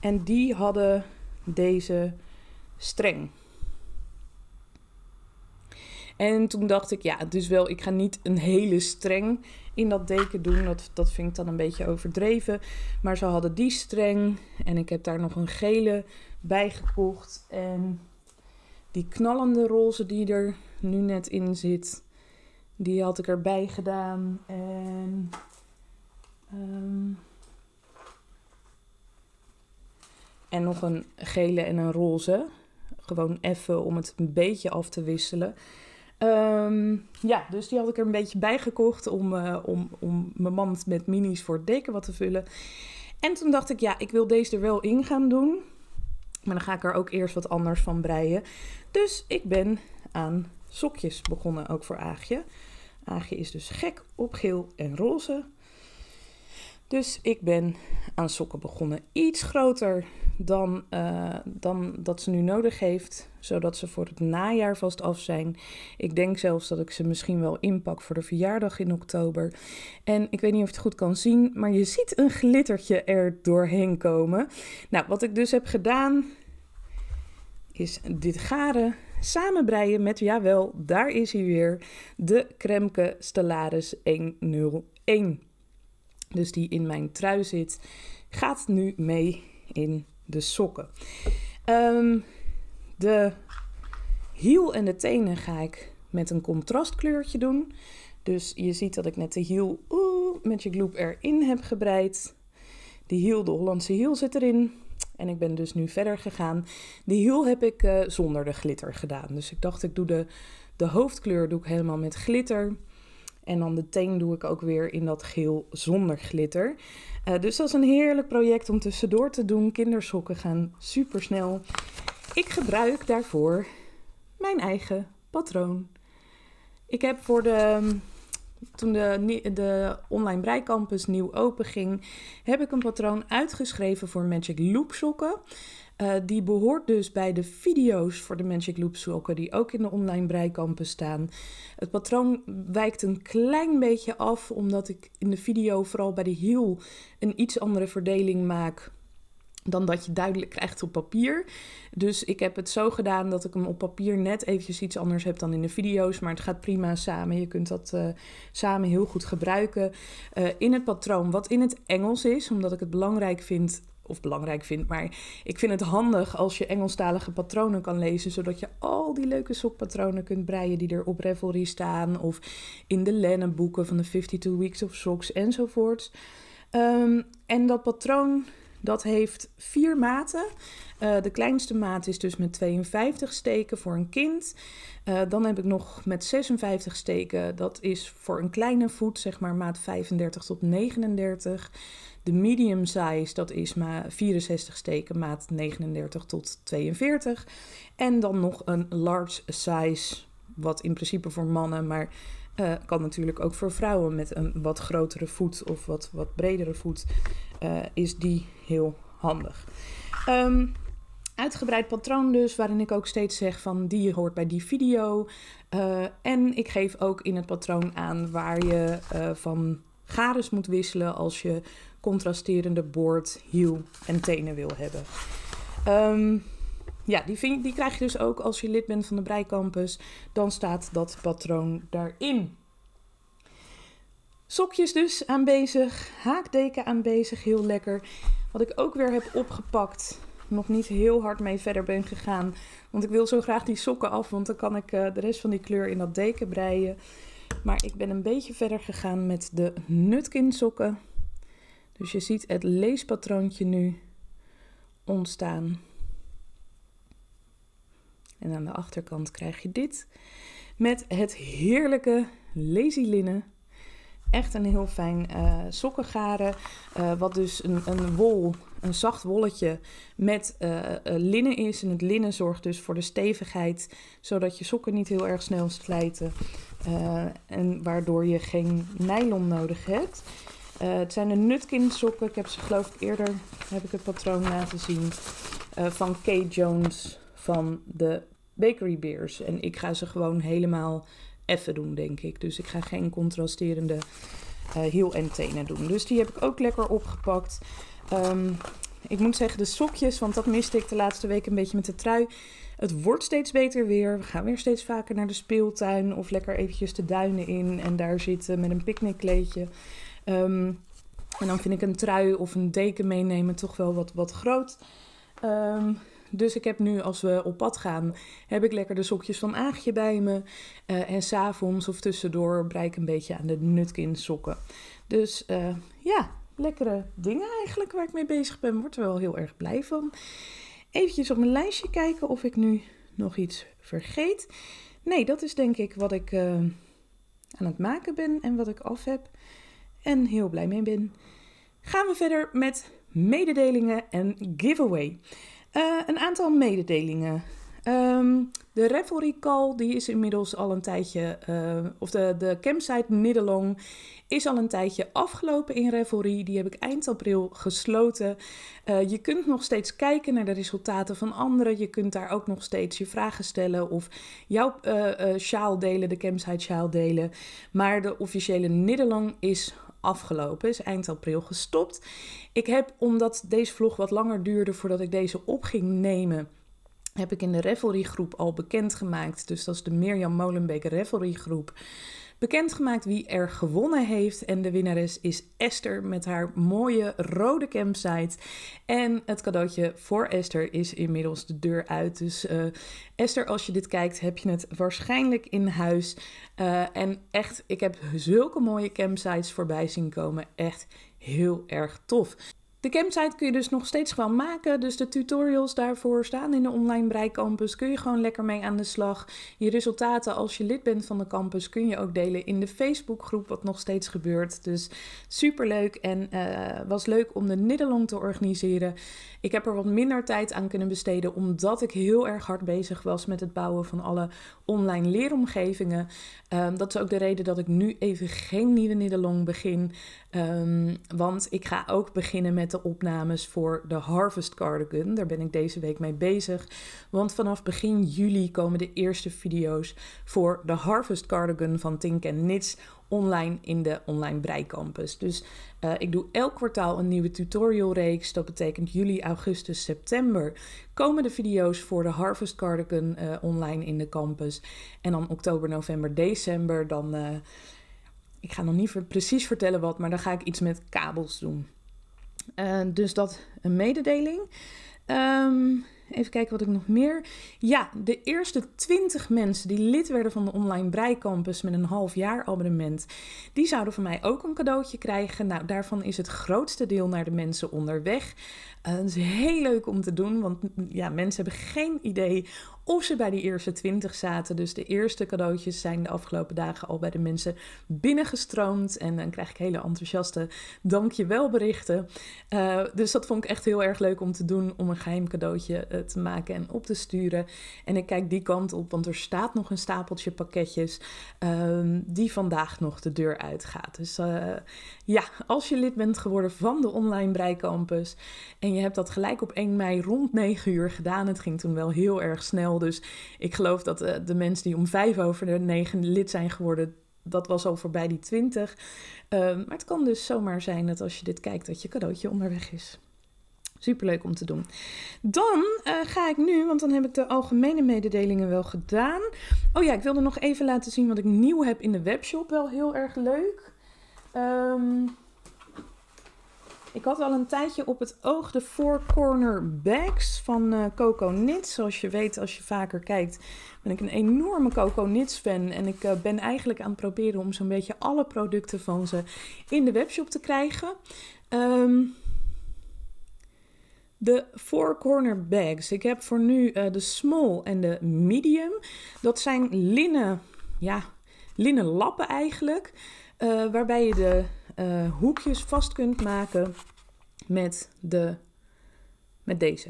En die hadden deze streng. En toen dacht ik, ja, dus wel, ik ga niet een hele streng in dat deken doen. Dat, dat vind ik dan een beetje overdreven. Maar ze hadden die streng. En ik heb daar nog een gele bij gekocht. En die knallende roze die er nu net in zit. Die had ik erbij gedaan. En. Ehm, en nog een gele en een roze. Gewoon even om het een beetje af te wisselen. Ehm, ja, dus die had ik er een beetje bij gekocht om, eh, om, om mijn mand met minis voor het deken wat te vullen. En toen dacht ik, ja, ik wil deze er wel in gaan doen. Maar dan ga ik er ook eerst wat anders van breien. Dus ik ben aan sokjes begonnen, ook voor Aagje. Aagje is dus gek op geel en roze. Dus ik ben aan sokken begonnen. Iets groter dan, eh, dan dat ze nu nodig heeft, zodat ze voor het najaar vast af zijn. Ik denk zelfs dat ik ze misschien wel inpak voor de verjaardag in oktober. En ik weet niet of je het goed kan zien, maar je ziet een glittertje er doorheen komen. Nou, wat ik dus heb gedaan, is dit garen samenbreien met, jawel, daar is hij weer, de Kremke Stellaris 101 dus die in mijn trui zit, gaat nu mee in de sokken. Ehm, de hiel en de tenen ga ik met een contrastkleurtje doen. Dus je ziet dat ik net de hiel met je gloep erin heb gebreid. De hiel, de Hollandse hiel zit erin. En ik ben dus nu verder gegaan. De hiel heb ik eh, zonder de glitter gedaan. Dus ik dacht, ik doe de, de hoofdkleur doe ik helemaal met glitter. En dan de teen doe ik ook weer in dat geel zonder glitter. Eh, dus dat is een heerlijk project om tussendoor te doen. Kindersokken gaan super snel. Ik gebruik daarvoor mijn eigen patroon. Ik heb voor de toen de, de online breikampus nieuw open ging, heb ik een patroon uitgeschreven voor Magic Loop sokken. Eh, die behoort dus bij de video's voor de Magic Loop sokken die ook in de online breikampen staan. Het patroon wijkt een klein beetje af omdat ik in de video vooral bij de hiel een iets andere verdeling maak dan dat je duidelijk krijgt op papier. Dus ik heb het zo gedaan dat ik hem op papier net eventjes iets anders heb dan in de video's. Maar het gaat prima samen. Je kunt dat eh, samen heel goed gebruiken. Eh, in het patroon, wat in het Engels is, omdat ik het belangrijk vind of belangrijk vind. Maar ik vind het handig als je Engelstalige patronen kan lezen. Zodat je al die leuke sokpatronen kunt breien die er op Revelry staan. Of in de lennenboeken van de 52 Weeks of Socks enzovoorts. Ehm, en dat patroon dat heeft vier maten. Eh, de kleinste maat is dus met 52 steken voor een kind. Eh, dan heb ik nog met 56 steken. Dat is voor een kleine voet, zeg maar maat 35 tot 39. De medium size, dat is maar 64 steken, maat 39 tot 42. En dan nog een large size, wat in principe voor mannen, maar eh, kan natuurlijk ook voor vrouwen met een wat grotere voet of wat, wat bredere voet, eh, is die heel handig. Ehm, uitgebreid patroon dus, waarin ik ook steeds zeg van die hoort bij die video. Eh, en ik geef ook in het patroon aan waar je van gades moet wisselen als je contrasterende boord, hiel en tenen wil hebben. Ehm, ja, die, vind, die krijg je dus ook als je lid bent van de breikampus. Dan staat dat patroon daarin. Sokjes dus aanwezig, haakdeken aanwezig, heel lekker. Wat ik ook weer heb opgepakt, nog niet heel hard mee verder ben gegaan. Want ik wil zo graag die sokken af, want dan kan ik eh, de rest van die kleur in dat deken breien. Maar ik ben een beetje verder gegaan met de Nutkin sokken. Dus je ziet het leespatroontje nu ontstaan. En aan de achterkant krijg je dit met het heerlijke lazy linnen. Echt een heel fijn eh, sokkengaren, eh, wat dus een, een wol een zacht wolletje met eh, eh, linnen is. En het linnen zorgt dus voor de stevigheid, zodat je sokken niet heel erg snel slijten. Eh, en waardoor je geen nylon nodig hebt. het zijn de Nutkin sokken. Ik heb ze geloof ik eerder, heb ik het patroon laten zien, van Kay Jones van de Bakery Beers. En ik ga ze gewoon helemaal effen doen, denk ik. Dus ik ga geen contrasterende hiel en tenen doen. Dus die heb ik ook lekker opgepakt. Ehm, ik moet zeggen, de sokjes, want dat miste ik de laatste week een beetje met de trui. Het wordt steeds beter weer. We gaan weer steeds vaker naar de speeltuin of lekker eventjes de duinen in en daar zitten met een picknickkleedje. Ehm, en dan vind ik een trui of een deken meenemen toch wel wat, wat groot. Ehm, dus ik heb nu, als we op pad gaan, heb ik lekker de sokjes van Aagje bij me. Uh, en s'avonds of tussendoor breik ik een beetje aan de Nutkin sokken. Dus eh, ja, lekkere dingen eigenlijk waar ik mee bezig ben. Word er wel heel erg blij van. Even op mijn lijstje kijken of ik nu nog iets vergeet. Nee, dat is denk ik wat ik eh, aan het maken ben en wat ik af heb. En heel blij mee ben. Gaan we verder met mededelingen en giveaway. Eh, een aantal mededelingen. Ehm, de Revelry Call die is inmiddels al een tijdje, eh, of de, de campsite Middelong is al een tijdje afgelopen in Revelry. Die heb ik eind april gesloten. Eh, je kunt nog steeds kijken naar de resultaten van anderen. Je kunt daar ook nog steeds je vragen stellen of jouw uh, sjaal delen, de campsite sjaal delen. Maar de officiële nidderlang is afgelopen, is eind april gestopt. Ik heb, omdat deze vlog wat langer duurde voordat ik deze op ging nemen heb ik in de Revelry groep al bekendgemaakt. Dus dat is de Mirjam Molenbeek Revelry groep bekendgemaakt wie er gewonnen heeft. En de winnares is Esther met haar mooie rode campsite. En het cadeautje voor Esther is inmiddels de deur uit. Dus eh, Esther, als je dit kijkt, heb je het waarschijnlijk in huis. Eh, en echt, ik heb zulke mooie campsites voorbij zien komen. Echt heel erg tof. De campsite kun je dus nog steeds gewoon maken. Dus de tutorials daarvoor staan in de online breikampus, Kun je gewoon lekker mee aan de slag. Je resultaten als je lid bent van de campus kun je ook delen in de Facebookgroep, wat nog steeds gebeurt. Dus super leuk! en uh, was leuk om de Niddelong te organiseren. Ik heb er wat minder tijd aan kunnen besteden omdat ik heel erg hard bezig was met het bouwen van alle online leeromgevingen. Ehm, dat is ook de reden dat ik nu even geen nieuwe Niddelong begin. Ehm, want ik ga ook beginnen met de opnames voor de Harvest Cardigan. Daar ben ik deze week mee bezig. Want vanaf begin juli komen de eerste video's voor de Harvest Cardigan van Tink en Nits online in de online breikampus. Dus eh, ik doe elk kwartaal een nieuwe tutorialreeks. Dat betekent juli, augustus, september komen de video's voor de Harvest Cardigan eh, online in de campus. En dan oktober, november, december dan... Eh, ik ga nog niet precies vertellen wat, maar dan ga ik iets met kabels doen. Eh, dus dat een mededeling. Ehm, even kijken wat ik nog meer. Ja, de eerste 20 mensen die lid werden van de online breikampus met een half jaar abonnement, die zouden van mij ook een cadeautje krijgen. Nou, daarvan is het grootste deel naar de mensen onderweg. Uh, dat is heel leuk om te doen, want ja, mensen hebben geen idee of ze bij die eerste 20 zaten. Dus de eerste cadeautjes zijn de afgelopen dagen al bij de mensen binnengestroomd. En dan krijg ik hele enthousiaste dankjewel berichten. Eh, dus dat vond ik echt heel erg leuk om te doen. Om een geheim cadeautje eh, te maken en op te sturen. En ik kijk die kant op, want er staat nog een stapeltje pakketjes. Ehm, die vandaag nog de deur uitgaat. Dus eh, ja, als je lid bent geworden van de online Breicampus. En je hebt dat gelijk op 1 mei rond 9 uur gedaan. Het ging toen wel heel erg snel. Dus ik geloof dat eh, de mensen die om vijf over de negen lid zijn geworden, dat was al voorbij die twintig. Ehm, maar het kan dus zomaar zijn dat als je dit kijkt, dat je cadeautje onderweg is. Superleuk om te doen. Dan eh, ga ik nu, want dan heb ik de algemene mededelingen wel gedaan. Oh ja, ik wilde nog even laten zien wat ik nieuw heb in de webshop. Wel heel erg leuk. Um, ik had al een tijdje op het oog de Four Corner Bags van eh, Coco Nits. Zoals je weet, als je vaker kijkt, ben ik een enorme Coco Nits fan. En ik eh, ben eigenlijk aan het proberen om zo'n beetje alle producten van ze in de webshop te krijgen. Ehm, de Four Corner Bags. Ik heb voor nu eh, de small en de medium. Dat zijn linnen, ja, linnen lappen eigenlijk. waarbij je de eh, hoekjes vast kunt maken met, de, met deze.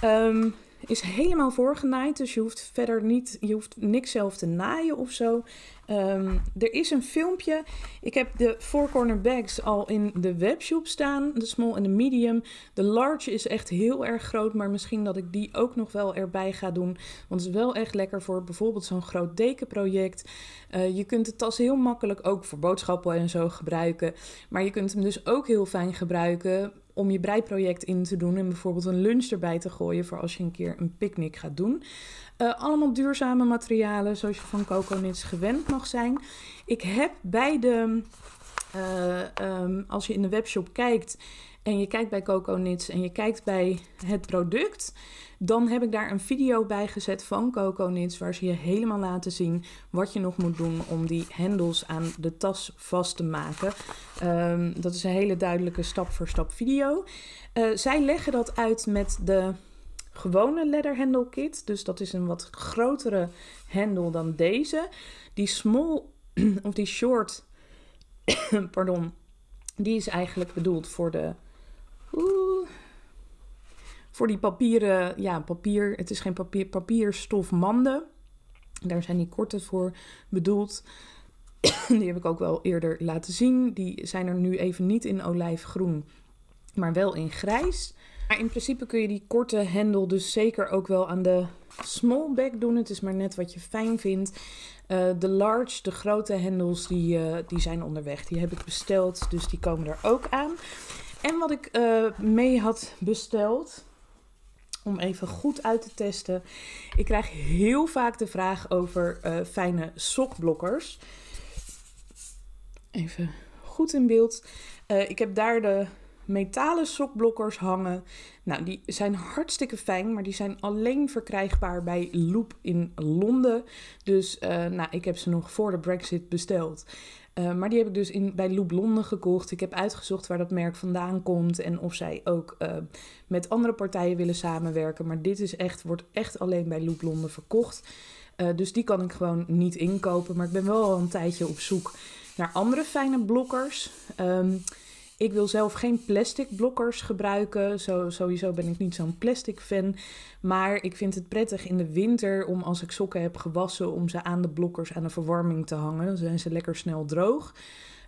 Ehm, is helemaal voorgenaaid, dus je hoeft verder niet, je hoeft niks zelf te naaien of zo. Ehm, er is een filmpje. Ik heb de four corner bags al in de webshop staan, de small en de medium. De large is echt heel erg groot, maar misschien dat ik die ook nog wel erbij ga doen, want is wel echt lekker voor bijvoorbeeld zo'n groot dekenproject. Eh, je kunt de tas heel makkelijk ook voor boodschappen en zo gebruiken, maar je kunt hem dus ook heel fijn gebruiken om je breiproject in te doen en bijvoorbeeld een lunch erbij te gooien voor als je een keer een picknick gaat doen. Eh, allemaal duurzame materialen, zoals je van coconuts gewend mag zijn. Ik heb bij de, eh, ehm, als je in de webshop kijkt, en je kijkt bij Coco Nits en je kijkt bij het product, dan heb ik daar een video bij gezet van Coco Nits waar ze je helemaal laten zien wat je nog moet doen om die hendels aan de tas vast te maken. Ehm, dat is een hele duidelijke stap voor stap video. Eh, zij leggen dat uit met de gewone leather handle kit, dus dat is een wat grotere hendel dan deze. Die small of die short, pardon, die is eigenlijk bedoeld voor de voor die papieren, ja, papier, het is geen papier, papierstofmanden. Daar zijn die korte voor bedoeld. die heb ik ook wel eerder laten zien. Die zijn er nu even niet in olijfgroen, maar wel in grijs. Maar in principe kun je die korte hendel dus zeker ook wel aan de small bag doen. Het is maar net wat je fijn vindt. Eh, de large, de grote hendels, die, eh, die zijn onderweg. Die heb ik besteld, dus die komen er ook aan. En wat ik eh, mee had besteld, om even goed uit te testen. Ik krijg heel vaak de vraag over eh, fijne sokblokkers. Even goed in beeld. Eh, ik heb daar de metalen sokblokkers hangen. Nou, die zijn hartstikke fijn, maar die zijn alleen verkrijgbaar bij Loop in Londen. Dus nou, ik heb ze nog voor de Brexit besteld. Eh, maar die heb ik dus in, bij Loop Londen gekocht. Ik heb uitgezocht waar dat merk vandaan komt en of zij ook eh, met andere partijen willen samenwerken. Maar dit is echt, wordt echt alleen bij Loop Londen verkocht. Eh, dus die kan ik gewoon niet inkopen. Maar ik ben wel al een tijdje op zoek naar andere fijne blokkers. Um, ik wil zelf geen plastic blokkers gebruiken. Zo, sowieso ben ik niet zo'n plastic fan. Maar ik vind het prettig in de winter om als ik sokken heb gewassen, om ze aan de blokkers aan de verwarming te hangen. Dan zijn ze lekker snel droog.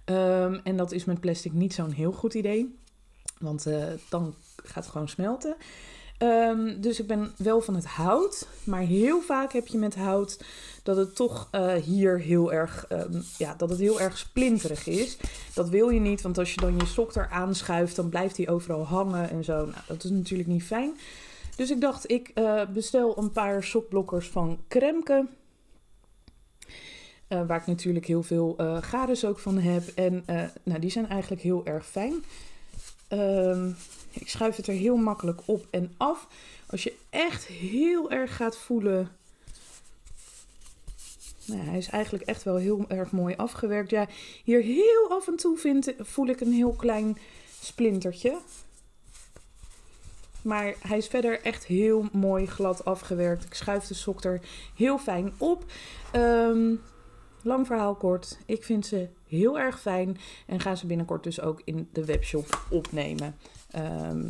Ehm, en dat is met plastic niet zo'n heel goed idee. Want eh, dan gaat het gewoon smelten. Ehm, dus ik ben wel van het hout. Maar heel vaak heb je met hout dat het toch eh, hier heel erg, ehm, ja, dat het heel erg splinterig is. Dat wil je niet, want als je dan je sok er aanschuift, dan blijft die overal hangen en zo. Nou, dat is natuurlijk niet fijn. Dus ik dacht, ik eh, bestel een paar sokblokkers van Kremke. Eh, waar ik natuurlijk heel veel uh, ook van heb. En nou, die zijn eigenlijk heel erg fijn. Ehm ik schuif het er heel makkelijk op en af. Als je echt heel erg gaat voelen... Nou, hij is eigenlijk echt wel heel erg mooi afgewerkt. Ja, hier heel af en toe vind, voel ik een heel klein splintertje. Maar hij is verder echt heel mooi glad afgewerkt. Ik schuif de sok er heel fijn op. Ehm, lang verhaal kort. Ik vind ze heel erg fijn. En ga ze binnenkort dus ook in de webshop opnemen. Ehm,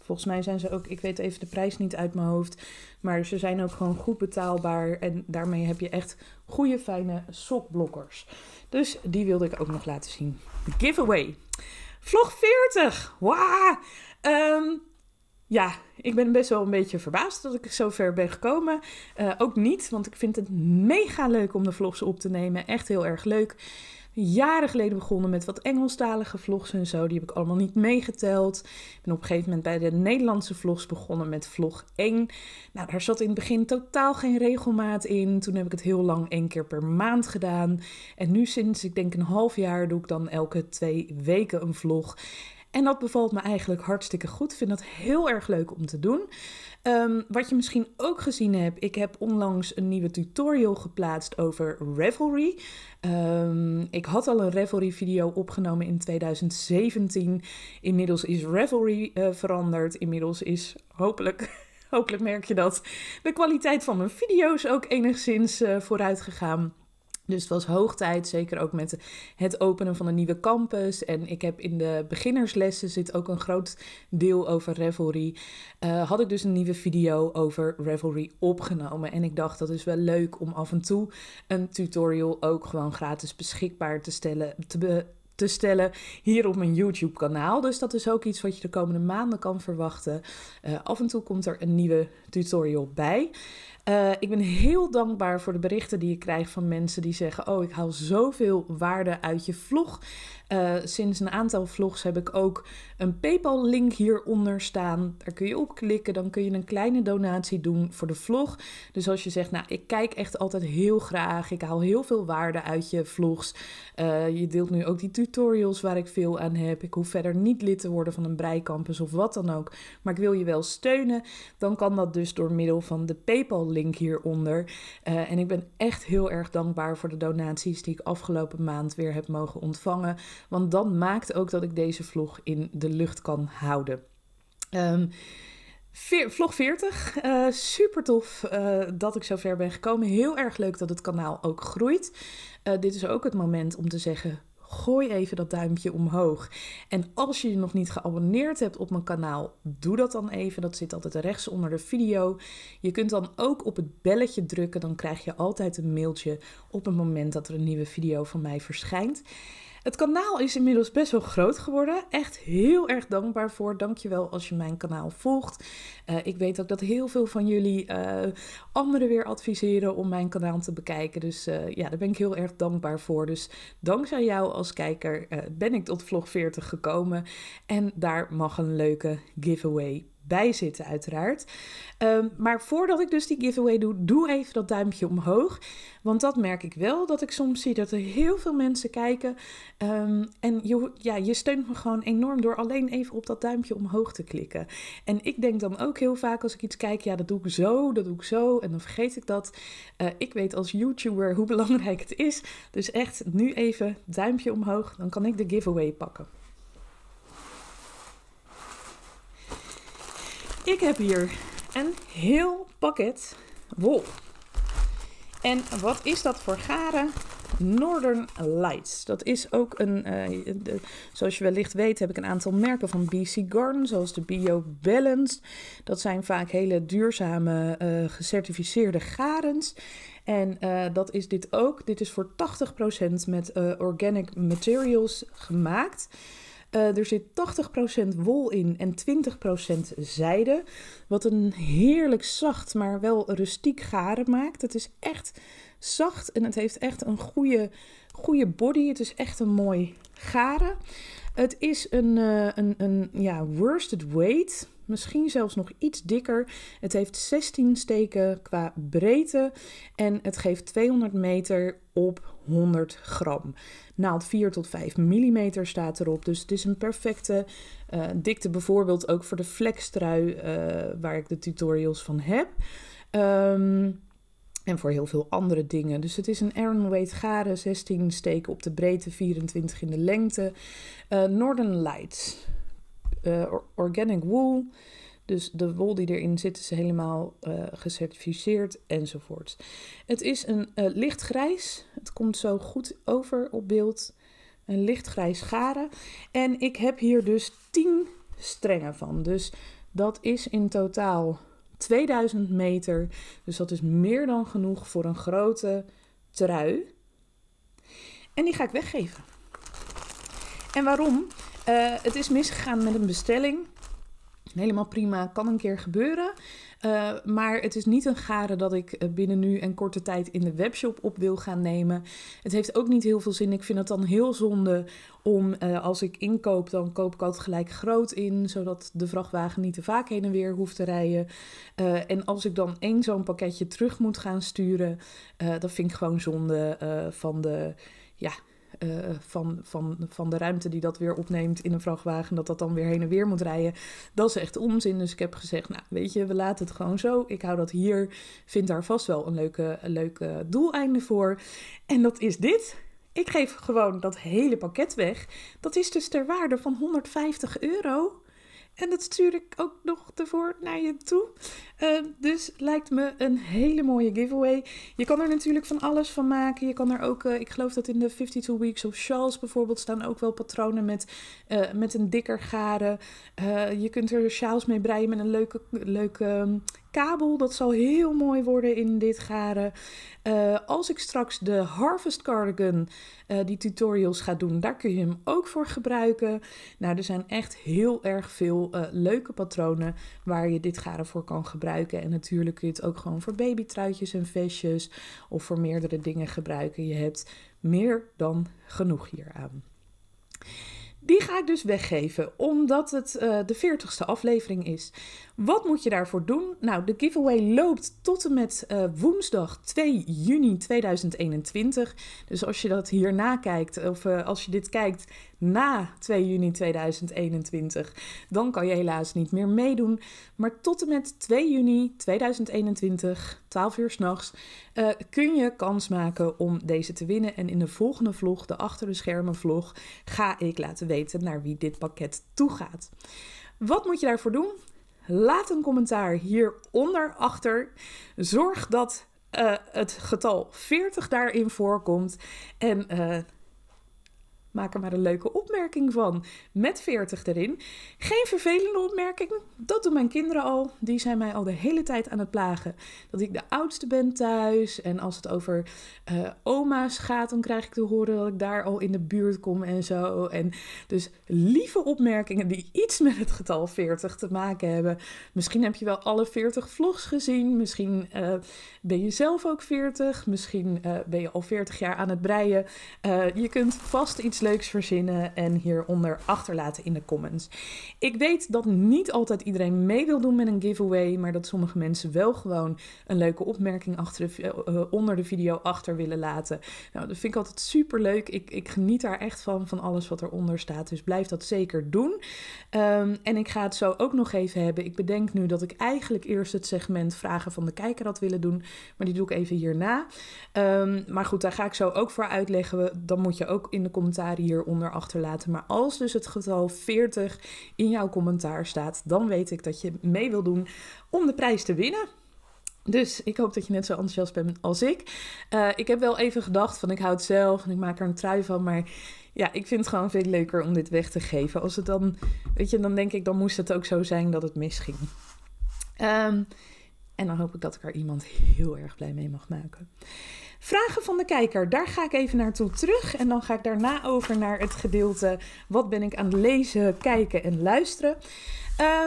volgens mij zijn ze ook, ik weet even de prijs niet uit mijn hoofd, maar ze zijn ook gewoon goed betaalbaar en daarmee heb je echt goede fijne sokblokkers. Dus die wilde ik ook nog laten zien. giveaway. Vlog 40. Wauw. Ehm, ja, ik ben best wel een beetje verbaasd dat ik zo ver ben gekomen. Eh, ook niet, want ik vind het mega leuk om de vlogs op te nemen. Echt heel erg leuk jaren geleden begonnen met wat Engelstalige vlogs en zo. Die heb ik allemaal niet meegeteld. Ik ben op een gegeven moment bij de Nederlandse vlogs begonnen met vlog 1. Nou, daar zat in het begin totaal geen regelmaat in. Toen heb ik het heel lang één keer per maand gedaan. En nu sinds, ik denk een half jaar, doe ik dan elke twee weken een vlog. En dat bevalt me eigenlijk hartstikke goed. Ik vind dat heel erg leuk om te doen. Ehm, wat je misschien ook gezien hebt, ik heb onlangs een nieuwe tutorial geplaatst over Revelry. Ehm, ik had al een revelry video opgenomen in 2017. Inmiddels is Revelry eh, veranderd. Inmiddels is hopelijk. Hopelijk merk je dat de kwaliteit van mijn video's ook enigszins uh, vooruit gegaan. Dus het was hoog tijd, zeker ook met het openen van een nieuwe campus. En ik heb in de beginnerslessen zit ook een groot deel over Revelry. Eh, had ik dus een nieuwe video over Revelry opgenomen. En ik dacht dat is wel leuk om af en toe een tutorial ook gewoon gratis beschikbaar te stellen. Te be te stellen hier op mijn YouTube-kanaal. Dus dat is ook iets wat je de komende maanden kan verwachten. Eh, af en toe komt er een nieuwe tutorial bij. Eh, ik ben heel dankbaar voor de berichten die ik krijg van mensen die zeggen: Oh, ik haal zoveel waarde uit je vlog. Eh, sinds een aantal vlogs heb ik ook een PayPal-link hieronder staan. Daar kun je op klikken, dan kun je een kleine donatie doen voor de vlog. Dus als je zegt, nou, ik kijk echt altijd heel graag, ik haal heel veel waarde uit je vlogs. Eh, je deelt nu ook die tutorials waar ik veel aan heb. Ik hoef verder niet lid te worden van een breikampus of wat dan ook, maar ik wil je wel steunen. Dan kan dat dus door middel van de PayPal-link hieronder. Eh, en ik ben echt heel erg dankbaar voor de donaties die ik afgelopen maand weer heb mogen ontvangen. Want dat maakt ook dat ik deze vlog in de lucht kan houden. Ehm, vlog 40. Eh, super tof eh, dat ik zo ver ben gekomen. Heel erg leuk dat het kanaal ook groeit. Eh, dit is ook het moment om te zeggen: gooi even dat duimpje omhoog. En als je je nog niet geabonneerd hebt op mijn kanaal, doe dat dan even. Dat zit altijd rechts onder de video. Je kunt dan ook op het belletje drukken. Dan krijg je altijd een mailtje op het moment dat er een nieuwe video van mij verschijnt. Het kanaal is inmiddels best wel groot geworden. Echt heel erg dankbaar voor. Dankjewel als je mijn kanaal volgt. Eh, ik weet ook dat heel veel van jullie eh, anderen weer adviseren om mijn kanaal te bekijken. Dus eh, ja, daar ben ik heel erg dankbaar voor. Dus dankzij jou als kijker ben ik tot vlog 40 gekomen. En daar mag een leuke giveaway bij zitten, uiteraard. Ehm, maar voordat ik dus die giveaway doe, doe even dat duimpje omhoog. Want dat merk ik wel, dat ik soms zie dat er heel veel mensen kijken. Ehm, en je, ja, je steunt me gewoon enorm door alleen even op dat duimpje omhoog te klikken. En ik denk dan ook heel vaak als ik iets kijk, ja, dat doe ik zo, dat doe ik zo. En dan vergeet ik dat. Eh, ik weet als YouTuber hoe belangrijk het is. Dus echt nu even duimpje omhoog, dan kan ik de giveaway pakken. Ik heb hier een heel pakket wol. En wat is dat voor garen? Northern Lights. Dat is ook een, eh, zoals je wellicht weet, heb ik een aantal merken van BC Garden, zoals de Bio Balanced. Dat zijn vaak hele duurzame eh, gecertificeerde garens. En eh, dat is dit ook. Dit is voor 80% met organic materials gemaakt. Eh, er zit 80% wol in en 20% zijde. Wat een heerlijk zacht, maar wel rustiek garen maakt. Het is echt zacht en het heeft echt een goede, goede body. Het is echt een mooi garen. Het is een, eh, een, een ja, worsted weight. Misschien zelfs nog iets dikker. Het heeft 16 steken qua breedte. En het geeft 200 meter op 100 gram. Naald 4 tot 5 mm staat erop. Dus het is een perfecte eh, dikte, bijvoorbeeld ook voor de flextrui, uh, waar ik de tutorials van heb. Ehm, en voor heel veel andere dingen. Dus het is een Aaron Weight garen, 16 steken op de breedte, 24 in de lengte. Uh, Northern Lights, Organic Wool. Dus de wol die erin zit is helemaal uh, gecertificeerd enzovoort. Het is een uh, lichtgrijs. Het komt zo goed over op beeld. Een lichtgrijs garen. En ik heb hier dus 10 strengen van. Dus dat is in totaal 2000 meter. Dus dat is meer dan genoeg voor een grote trui. En die ga ik weggeven. En waarom? Eh, het is misgegaan met een bestelling. Helemaal prima, kan een keer gebeuren. Eh, maar het is niet een garen dat ik eh, binnen nu en korte tijd in de webshop op wil gaan nemen. Het heeft ook niet heel veel zin. Ik vind het dan heel zonde om eh, als ik inkoop, dan koop ik altijd gelijk groot in. Zodat de vrachtwagen niet te vaak heen en weer hoeft te rijden. en als ik dan één zo'n pakketje terug moet gaan sturen, dat vind ik gewoon zonde van de. Ja, eh, van, van, van de ruimte die dat weer opneemt in een vrachtwagen, dat dat dan weer heen en weer moet rijden. Dat is echt onzin. Dus ik heb gezegd, nou weet je, we laten het gewoon zo. Ik hou dat hier, vind daar vast wel een leuke, een leuke doeleinde voor. En dat is dit. Ik geef gewoon dat hele pakket weg. Dat is dus ter waarde van 150 euro. En dat stuur ik ook nog ervoor naar je toe. Ehm, dus lijkt me een hele mooie giveaway. Je kan er natuurlijk van alles van maken. Je kan er ook, eh, ik geloof dat in de 52 Weeks of Shawls bijvoorbeeld staan ook wel patronen met, eh, met een dikker garen. Eh, je kunt er shawls mee breien met een leuke, leuke ehm, kabel. Dat zal heel mooi worden in dit garen. Eh, als ik straks de Harvest Cardigan, eh, die tutorials ga doen, daar kun je hem ook voor gebruiken. Nou, er zijn echt heel erg veel eh, leuke patronen waar je dit garen voor kan gebruiken. En natuurlijk kun je het ook gewoon voor babytruitjes en vestjes of voor meerdere dingen gebruiken. Je hebt meer dan genoeg hieraan. Die ga ik dus weggeven, omdat het de 40ste aflevering is. Wat moet je daarvoor doen? Nou, de giveaway loopt tot en met eh, woensdag 2 juni 2021. Dus als je dat hierna kijkt, of eh, als je dit kijkt na 2 juni 2021, dan kan je helaas niet meer meedoen. Maar tot en met 2 juni 2021, 12 uur s'nachts, uh, eh, kun je kans maken om deze te winnen. En in de volgende vlog, de achter de schermen vlog, ga ik laten weten naar wie dit pakket toe gaat. Wat moet je daarvoor doen? Laat een commentaar hieronder achter. Zorg dat eh, het getal 40 daarin voorkomt. En eh, Maak er maar een leuke opmerking van. Met 40 erin. Geen vervelende opmerking. Dat doen mijn kinderen al. Die zijn mij al de hele tijd aan het plagen. Dat ik de oudste ben thuis. En als het over eh, oma's gaat, dan krijg ik te horen dat ik daar al in de buurt kom en zo. En dus lieve opmerkingen die iets met het getal 40 te maken hebben. Misschien heb je wel alle 40 vlogs gezien. Misschien eh, ben je zelf ook 40. Misschien eh, ben je al 40 jaar aan het breien. je kunt vast iets leuks verzinnen en hieronder achterlaten in de comments. Ik weet dat niet altijd iedereen mee wil doen met een giveaway, maar dat sommige mensen wel gewoon een leuke opmerking achter de, eh, eh, onder de video achter willen laten. Nou, dat vind ik altijd super leuk. Ik, ik geniet daar echt van, van alles wat eronder staat. Dus blijf dat zeker doen. Ehm, en ik ga het zo ook nog even hebben. Ik bedenk nu dat ik eigenlijk eerst het segment vragen van de kijker had willen doen, maar die doe ik even hierna. Ehm, maar goed, daar ga ik zo ook voor uitleggen. Dan moet je ook in de commentaar hieronder achterlaten. Maar als dus het getal 40 in jouw commentaar staat, dan weet ik dat je mee wil doen om de prijs te winnen. Dus ik hoop dat je net zo enthousiast bent als ik. Eh, ik heb wel even gedacht van ik hou het zelf en ik maak er een trui van. Maar ja, ik vind het gewoon veel leuker om dit weg te geven. Als het dan, weet je, dan denk ik dan moest het ook zo zijn dat het misging. Ehm, en dan hoop ik dat ik er iemand heel erg blij mee mag maken. Vragen van de kijker, daar ga ik even naartoe terug. En dan ga ik daarna over naar het gedeelte wat ben ik aan het lezen, kijken en luisteren.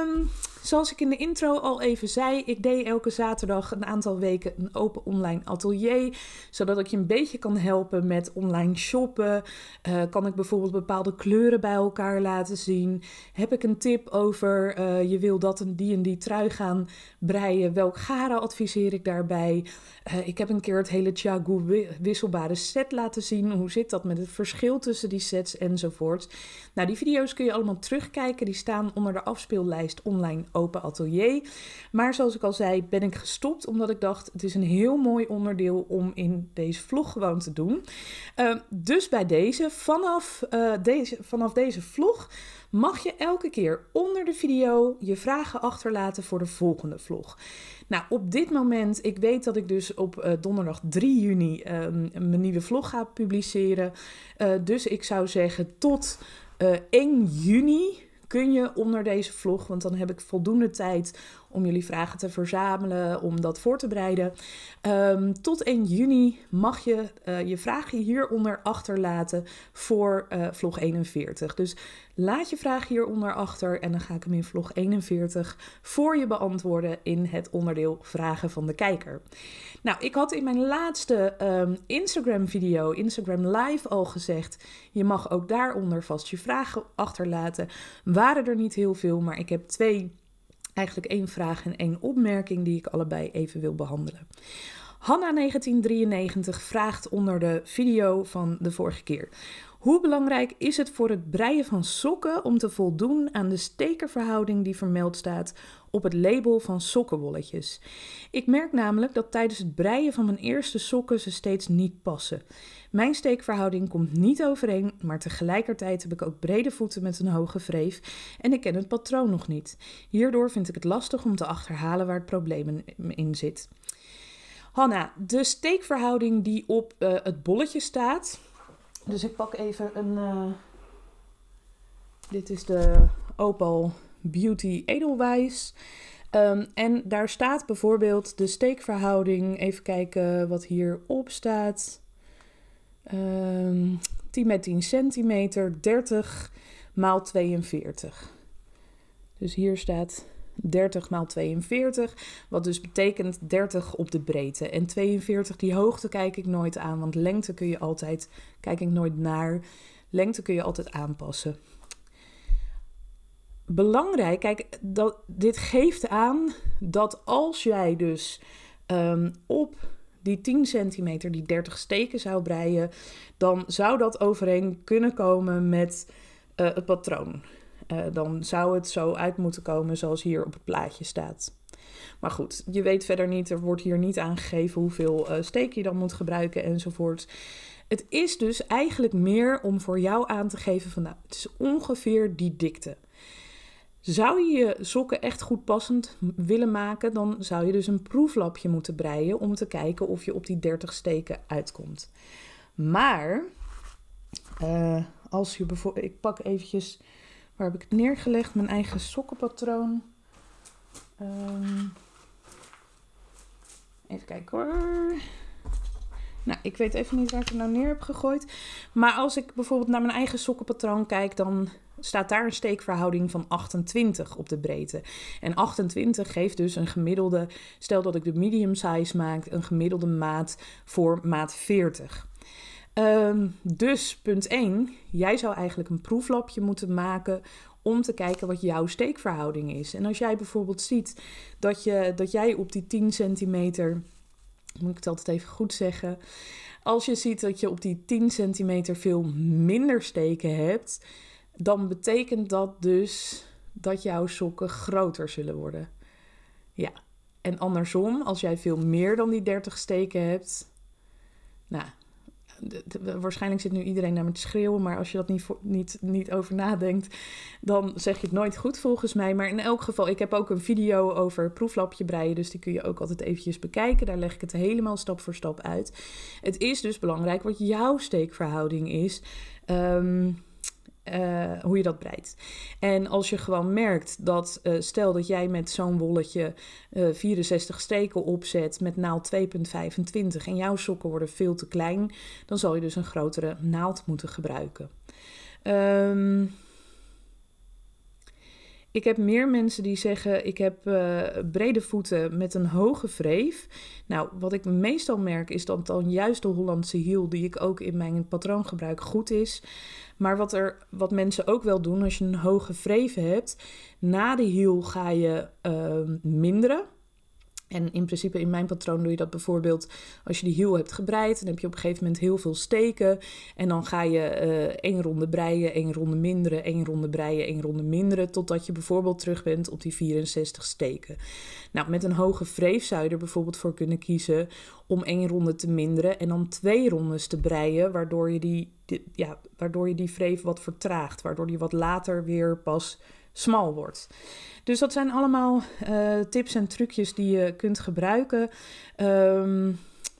Um, Zoals ik in de intro al even zei, ik deed elke zaterdag een aantal weken een open online atelier. Zodat ik je een beetje kan helpen met online shoppen. Eh, kan ik bijvoorbeeld bepaalde kleuren bij elkaar laten zien? Heb ik een tip over eh, je wil dat en die en die trui gaan breien? Welk garen adviseer ik daarbij? Eh, ik heb een keer het hele Chagu wisselbare set laten zien. Hoe zit dat met het verschil tussen die sets enzovoort? Nou, die video's kun je allemaal terugkijken. Die staan onder de afspeellijst online open atelier. Maar zoals ik al zei, ben ik gestopt omdat ik dacht: het is een heel mooi onderdeel om in deze vlog gewoon te doen. Ehm, dus bij deze vanaf, eh, deze, vanaf deze vlog mag je elke keer onder de video je vragen achterlaten voor de volgende vlog. Nou, op dit moment, ik weet dat ik dus op eh, donderdag 3 juni ehm, mijn nieuwe vlog ga publiceren. Eh, dus ik zou zeggen tot uh, 1 juni kun je onder deze vlog, want dan heb ik voldoende tijd om jullie vragen te verzamelen, om dat voor te bereiden. Ehm, tot 1 juni mag je eh, je vragen hieronder achterlaten voor eh, vlog 41. Dus laat je vraag hieronder achter en dan ga ik hem in vlog 41 voor je beantwoorden in het onderdeel Vragen van de Kijker. Nou, ik had in mijn laatste ehm, Instagram video, Instagram Live al gezegd, je mag ook daaronder vast je vragen achterlaten. Waren er niet heel veel, maar ik heb twee eigenlijk één vraag en één opmerking die ik allebei even wil behandelen. Hanna1993 vraagt onder de video van de vorige keer: hoe belangrijk is het voor het breien van sokken om te voldoen aan de stekerverhouding die vermeld staat op het label van sokkenwolletjes? Ik merk namelijk dat tijdens het breien van mijn eerste sokken ze steeds niet passen. Mijn steekverhouding komt niet overeen, maar tegelijkertijd heb ik ook brede voeten met een hoge wreef en ik ken het patroon nog niet. Hierdoor vind ik het lastig om te achterhalen waar het probleem in zit. Hanna, de steekverhouding die op eh, het bolletje staat, dus ik pak even een... Eh, dit is de Opal Beauty Edelwijs. Ehm, en daar staat bijvoorbeeld de steekverhouding. Even kijken wat hierop staat. 10 ehm, met 10 centimeter, 30 maal 42. Dus hier staat 30 maal 42, wat dus betekent 30 op de breedte. En 42, die hoogte kijk ik nooit aan, want lengte kun je altijd, kijk ik nooit naar, lengte kun je altijd aanpassen. Belangrijk, kijk, dat, dit geeft aan dat als jij dus ehm, op die 10 centimeter, die 30 steken zou breien, dan zou dat overeen kunnen komen met eh, het patroon. Eh, dan zou het zo uit moeten komen zoals hier op het plaatje staat. Maar goed, je weet verder niet, er wordt hier niet aangegeven hoeveel eh, steek je dan moet gebruiken enzovoort. Het is dus eigenlijk meer om voor jou aan te geven van nou, het is ongeveer die dikte. Zou je je sokken echt goed passend willen maken, dan zou je dus een proeflapje moeten breien om te kijken of je op die 30 steken uitkomt. Maar eh, als je bijvoorbeeld, ik pak eventjes Waar heb ik het neergelegd? Mijn eigen sokkenpatroon. Ehm, even kijken hoor. Nou, ik weet even niet waar ik het nou neer heb gegooid. Maar als ik bijvoorbeeld naar mijn eigen sokkenpatroon kijk, dan staat daar een steekverhouding van 28 op de breedte. En 28 geeft dus een gemiddelde, stel dat ik de medium size maak, een gemiddelde maat voor maat 40. Ehm, dus punt 1, jij zou eigenlijk een proeflapje moeten maken om te kijken wat jouw steekverhouding is. En als jij bijvoorbeeld ziet dat, je, dat jij op die 10 centimeter, moet ik het altijd even goed zeggen, als je ziet dat je op die 10 centimeter veel minder steken hebt, dan betekent dat dus dat jouw sokken groter zullen worden. Ja. En andersom, als jij veel meer dan die 30 steken hebt, nou, waarschijnlijk zit nu iedereen naar me te schreeuwen, maar als je dat niet, niet, niet over nadenkt, dan zeg je het nooit goed volgens mij. Maar in elk geval, ik heb ook een video over proeflapje breien, dus die kun je ook altijd eventjes bekijken. Daar leg ik het helemaal stap voor stap uit. Het is dus belangrijk wat jouw steekverhouding is. Um, eh, hoe je dat breidt. En als je gewoon merkt dat, eh, stel dat jij met zo'n wolletje 64 eh, steken opzet met naald 2,25 en jouw sokken worden veel te klein, dan zal je dus een grotere naald moeten gebruiken. Ehm, ik heb meer mensen die zeggen: Ik heb brede voeten met een hoge wreef. Nou, wat ik meestal merk is dat dan juist de Hollandse hiel, die ik ook in mijn patroongebruik goed is. Maar wat, er, wat mensen ook wel doen, als je een hoge vreven hebt, na de hiel ga je ehm, minderen. En in principe in mijn patroon doe je dat bijvoorbeeld als je die hiel hebt gebreid. Dan heb je op een gegeven moment heel veel steken. En dan ga je eh, één ronde breien, één ronde minderen, één ronde breien, één ronde minderen. Totdat je bijvoorbeeld terug bent op die 64 steken. Nou, met een hoge zou je er bijvoorbeeld voor kunnen kiezen om één ronde te minderen. En dan twee rondes te breien, waardoor je die, die ja, waardoor je die vreef wat vertraagt. Waardoor die wat later weer pas smal wordt. Dus dat zijn allemaal eh, tips en trucjes die je kunt gebruiken. Ehm,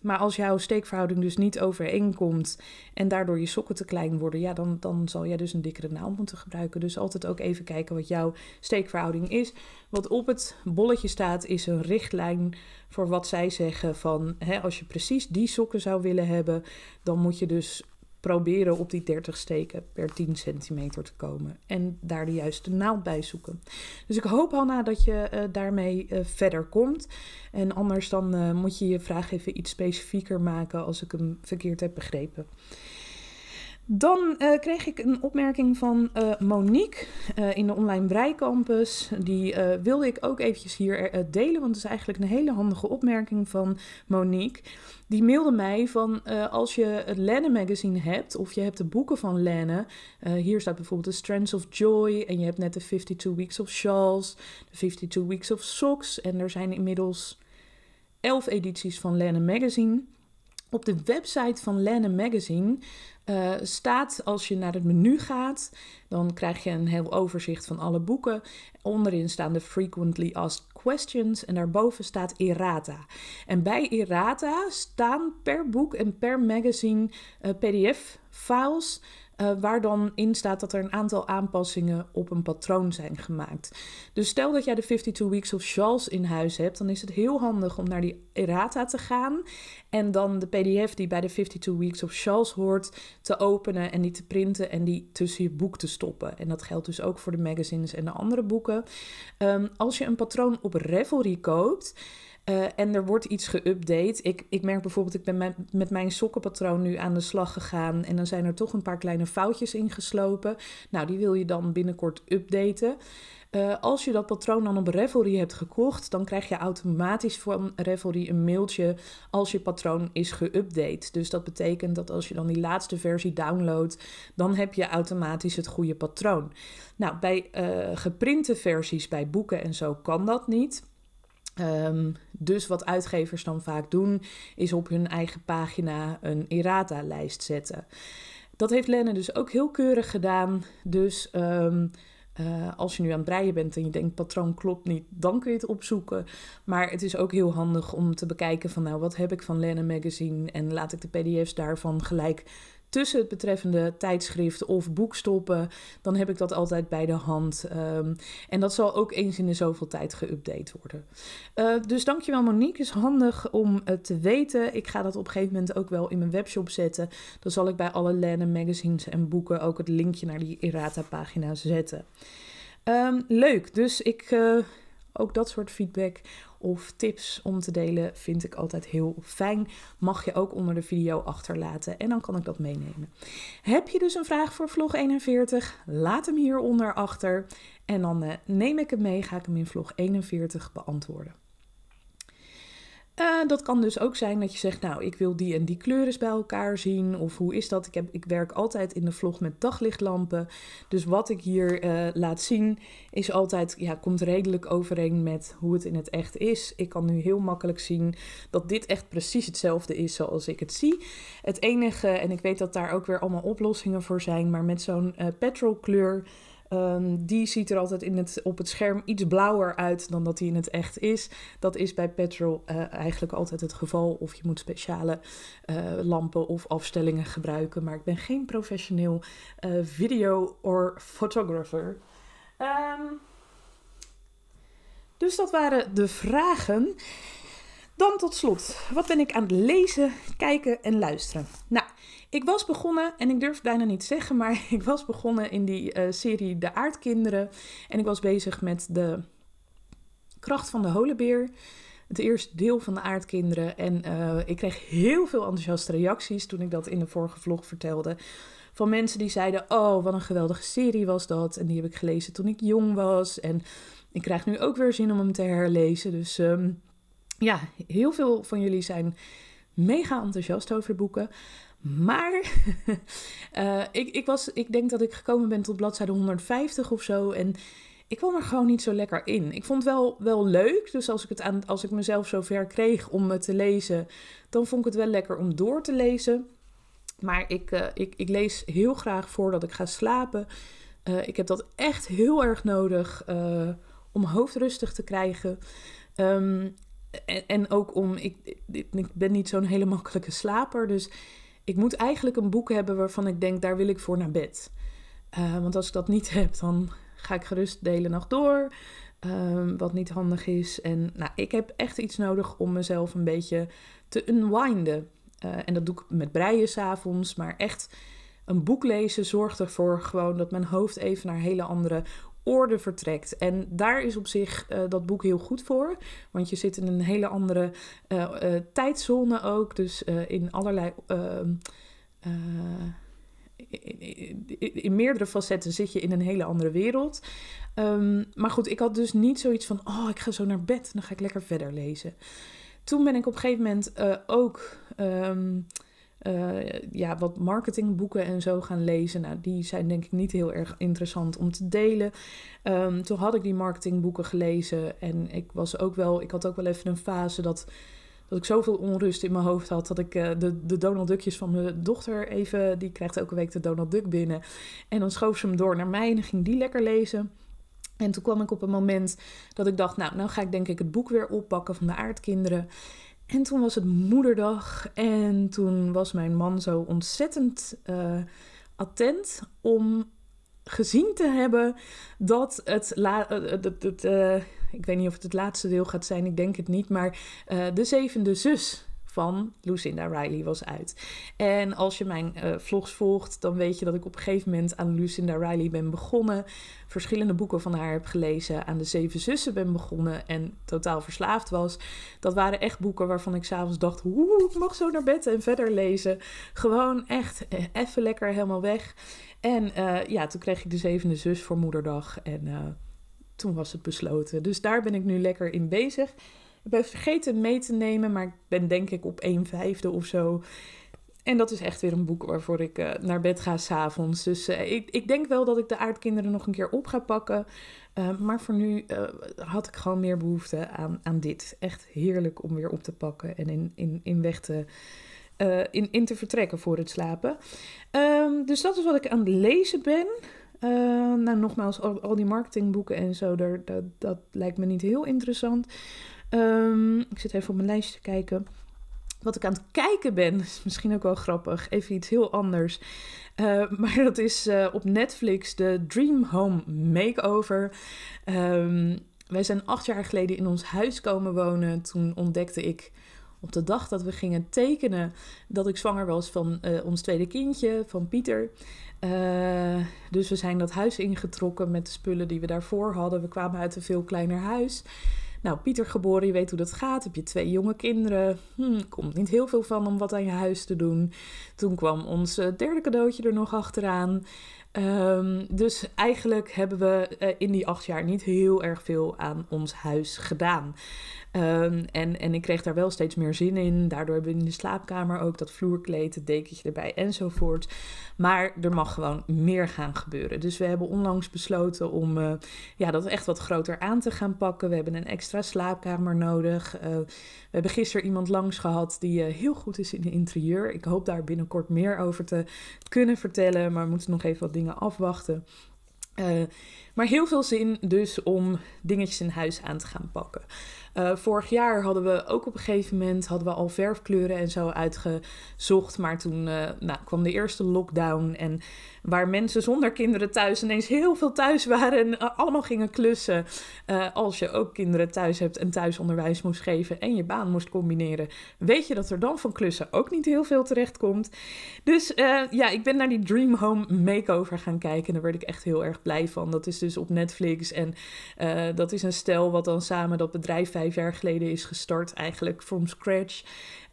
maar als jouw steekverhouding dus niet overeenkomt en daardoor je sokken te klein worden, ja, dan, dan zal jij dus een dikkere naald moeten gebruiken. Dus altijd ook even kijken wat jouw steekverhouding is. Wat op het bolletje staat, is een richtlijn voor wat zij zeggen van hè, als je precies die sokken zou willen hebben, dan moet je dus proberen op die 30 steken per 10 centimeter te komen. En daar de juiste naald bij zoeken. Dus ik hoop Hanna dat je eh, daarmee eh, verder komt. En anders dan eh, moet je je vraag even iets specifieker maken als ik hem verkeerd heb begrepen. Dan kreeg ik een opmerking van Monique in de online breikampus Die wilde ik ook eventjes hier delen, want het is eigenlijk een hele handige opmerking van Monique die mailde mij van eh, als je het Lennon magazine hebt of je hebt de boeken van Lennon. Eh, hier staat bijvoorbeeld The Strands of Joy en je hebt net de 52 Weeks of Shawls, de 52 Weeks of Socks en er zijn inmiddels elf edities van Lennon magazine. Op de website van Lennon Magazine eh, staat als je naar het menu gaat, dan krijg je een heel overzicht van alle boeken. Onderin staan de frequently asked questions en daarboven staat errata. En bij errata staan per boek en per magazine eh, PDF-files eh, waar dan in staat dat er een aantal aanpassingen op een patroon zijn gemaakt. Dus stel dat jij de 52 Weeks of Shawls in huis hebt, dan is het heel handig om naar die errata te gaan en dan de PDF die bij de 52 Weeks of Shawls hoort te openen en die te printen en die tussen je boek te stoppen. En dat geldt dus ook voor de magazines en de andere boeken. Ehm, als je een patroon op Revelry koopt. Eh, en er wordt iets geüpdate. Ik, ik merk bijvoorbeeld, ik ben met, met mijn sokkenpatroon nu aan de slag gegaan. En dan zijn er toch een paar kleine foutjes ingeslopen. Nou, die wil je dan binnenkort updaten. Eh, als je dat patroon dan op Revelry hebt gekocht, dan krijg je automatisch van Revelry een mailtje als je patroon is geüpdate. Dus dat betekent dat als je dan die laatste versie downloadt, dan heb je automatisch het goede patroon. Nou, bij eh, geprinte versies, bij boeken en zo kan dat niet. Ehm, dus wat uitgevers dan vaak doen, is op hun eigen pagina een errata-lijst zetten. Dat heeft Lenne dus ook heel keurig gedaan. Dus ehm, eh, als je nu aan het breien bent en je denkt patroon klopt niet, dan kun je het opzoeken. Maar het is ook heel handig om te bekijken van nou wat heb ik van Lenne Magazine en laat ik de pdf's daarvan gelijk tussen het betreffende tijdschrift of boek stoppen, dan heb ik dat altijd bij de hand. Ehm, en dat zal ook eens in de zoveel tijd geüpdate worden. Uh, dus dankjewel Monique, is handig om eh, te weten. Ik ga dat op een gegeven moment ook wel in mijn webshop zetten. Dan zal ik bij alle Lennon magazines en boeken ook het linkje naar die errata pagina zetten. Ehm, leuk, dus ik... Eh, ook dat soort feedback of tips om te delen vind ik altijd heel fijn. Mag je ook onder de video achterlaten en dan kan ik dat meenemen. Heb je dus een vraag voor vlog 41? Laat hem hieronder achter en dan eh, neem ik hem mee, ga ik hem in vlog 41 beantwoorden. Eh, dat kan dus ook zijn dat je zegt, nou, ik wil die en die kleuren bij elkaar zien. Of hoe is dat? Ik, heb, ik werk altijd in de vlog met daglichtlampen. Dus wat ik hier eh, laat zien is altijd, ja, komt redelijk overeen met hoe het in het echt is. Ik kan nu heel makkelijk zien dat dit echt precies hetzelfde is zoals ik het zie. Het enige, en ik weet dat daar ook weer allemaal oplossingen voor zijn, maar met zo'n uh, petrolkleur... Ehm, die ziet er altijd in het, op het scherm iets blauwer uit dan dat hij in het echt is. Dat is bij petrol eh, eigenlijk altijd het geval. Of je moet speciale eh, lampen of afstellingen gebruiken. Maar ik ben geen professioneel eh, video or photographer. Ehm, dus dat waren de vragen. Dan tot slot, wat ben ik aan het lezen, kijken en luisteren? Nou, ik was begonnen, en ik durf bijna niet zeggen, maar ik was begonnen in die eh, serie De Aardkinderen. En ik was bezig met de kracht van de holenbeer. Het eerste deel van de aardkinderen. En eh, ik kreeg heel veel enthousiaste reacties toen ik dat in de vorige vlog vertelde. Van mensen die zeiden: Oh, wat een geweldige serie was dat. En die heb ik gelezen toen ik jong was. En ik krijg nu ook weer zin om hem te herlezen. Dus ehm, ja, heel veel van jullie zijn mega enthousiast over boeken. Maar eh, ik, ik, was, ik denk dat ik gekomen ben tot bladzijde 150 of zo. En ik kwam er gewoon niet zo lekker in. Ik vond het wel, wel leuk. Dus als ik, het aan, als ik mezelf zo ver kreeg om het te lezen, dan vond ik het wel lekker om door te lezen. Maar ik, eh, ik, ik lees heel graag voordat ik ga slapen. Eh, ik heb dat echt heel erg nodig uh, om hoofdrustig te krijgen. Ehm, en, en, ook om. Ik, ik ben niet zo'n hele makkelijke slaper. Dus ik moet eigenlijk een boek hebben waarvan ik denk, daar wil ik voor naar bed. Eh, want als ik dat niet heb, dan ga ik gerust de hele nacht door. Ehm, wat niet handig is. En nou, ik heb echt iets nodig om mezelf een beetje te unwinden. Eh, en dat doe ik met breien s'avonds. Maar echt een boek lezen zorgt ervoor gewoon dat mijn hoofd even naar hele andere orde vertrekt. En daar is op zich eh, dat boek heel goed voor. Want je zit in een hele andere eh, eh, tijdzone ook. Dus in allerlei. Ehm, in, in, meerdere facetten zit je in een hele andere wereld. Ehm, maar goed, ik had dus niet zoiets van: oh, ik ga zo naar bed, dan ga ik lekker verder lezen. Toen ben ik op een gegeven moment ook. Ehm, eh, ja, wat marketingboeken en zo gaan lezen. Nou, die zijn denk ik niet heel erg interessant om te delen. Ehm, toen had ik die marketingboeken gelezen en ik was ook wel, ik had ook wel even een fase dat, dat ik zoveel onrust in mijn hoofd had dat ik eh, de, de Donald Duckjes van mijn dochter even, die krijgt elke week de Donald Duck binnen. En dan schoof ze hem door naar mij en ging die lekker lezen. En toen kwam ik op een moment dat ik dacht, nou, nou ga ik denk ik het boek weer oppakken van de aardkinderen. En toen was het moederdag en toen was mijn man zo ontzettend eh, attent om gezien te hebben dat het, la eh, eh, het, ik weet niet of het het laatste deel gaat zijn, ik denk het niet, maar de zevende zus van Lucinda Riley was uit. En als je mijn eh, vlogs volgt, dan weet je dat ik op een gegeven moment aan Lucinda Riley ben begonnen. Verschillende boeken van haar heb gelezen. Aan de Zeven Zussen ben begonnen en totaal verslaafd was. Dat waren echt boeken waarvan ik s'avonds dacht: hoe ik mag zo naar bed en verder lezen. Gewoon echt eh, even lekker helemaal weg. En eh, ja, toen kreeg ik de zevende zus voor moederdag. En toen was het besloten. Dus daar ben ik nu lekker in bezig. Ik ben vergeten mee te nemen, maar ik ben denk ik op 1 vijfde of zo. En dat is echt weer een boek waarvoor ik eh, naar bed ga s'avonds. Dus eh, ik, ik, denk wel dat ik de aardkinderen nog een keer op ga pakken. Eh, maar voor nu had ik gewoon meer behoefte aan, aan dit. Echt heerlijk om weer op te pakken en in, in, in weg te. in, in te vertrekken voor het slapen. Ehm, dus dat is wat ik aan het lezen ben. nou, nogmaals, al, al, die marketingboeken en zo, daar, dat, dat lijkt me niet heel interessant. Ehm, ik zit even op mijn lijstje te kijken. Wat ik aan het kijken ben, is misschien ook wel grappig. Even iets heel anders. Eh, maar dat is eh, op Netflix de Dream Home Makeover. Ehm, wij zijn acht jaar geleden in ons huis komen wonen. Toen ontdekte ik op de dag dat we gingen tekenen dat ik zwanger was van eh, ons tweede kindje, van Pieter. dus we zijn dat huis ingetrokken met de spullen die we daarvoor hadden. We kwamen uit een veel kleiner huis. Nou, Pieter geboren, je weet hoe dat gaat. Heb je twee jonge kinderen. Hm, komt niet heel veel van om wat aan je huis te doen. Toen kwam ons eh, derde cadeautje er nog achteraan. Ehm, dus eigenlijk hebben we eh, in die acht jaar niet heel erg veel aan ons huis gedaan. Ehm, en, en ik kreeg daar wel steeds meer zin in. Daardoor hebben we in de slaapkamer ook dat vloerkleed, het dekentje erbij enzovoort. Maar er mag gewoon meer gaan gebeuren. Dus we hebben onlangs besloten om eh, ja, dat echt wat groter aan te gaan pakken. We hebben een extra slaapkamer nodig. Eh, we hebben gisteren iemand langs gehad die heel goed is in het interieur. Ik hoop daar binnenkort meer over te kunnen vertellen. Maar we moeten nog even wat dingen afwachten. Eh, maar heel veel zin dus om dingetjes in huis aan te gaan pakken. Eh, vorig jaar hadden we ook op een gegeven moment hadden we al verfkleuren en zo uitgezocht. Maar toen eh, nou, kwam de eerste lockdown en Waar mensen zonder kinderen thuis ineens heel veel thuis waren en eh, allemaal gingen klussen. Eh, als je ook kinderen thuis hebt en thuisonderwijs moest geven en je baan moest combineren, weet je dat er dan van klussen ook niet heel veel terecht komt. Dus eh, ja, ik ben naar die Dream Home Makeover gaan kijken en daar werd ik echt heel erg blij van. Dat is dus op Netflix en dat is een stel wat dan samen dat bedrijf vijf jaar geleden is gestart, eigenlijk from scratch.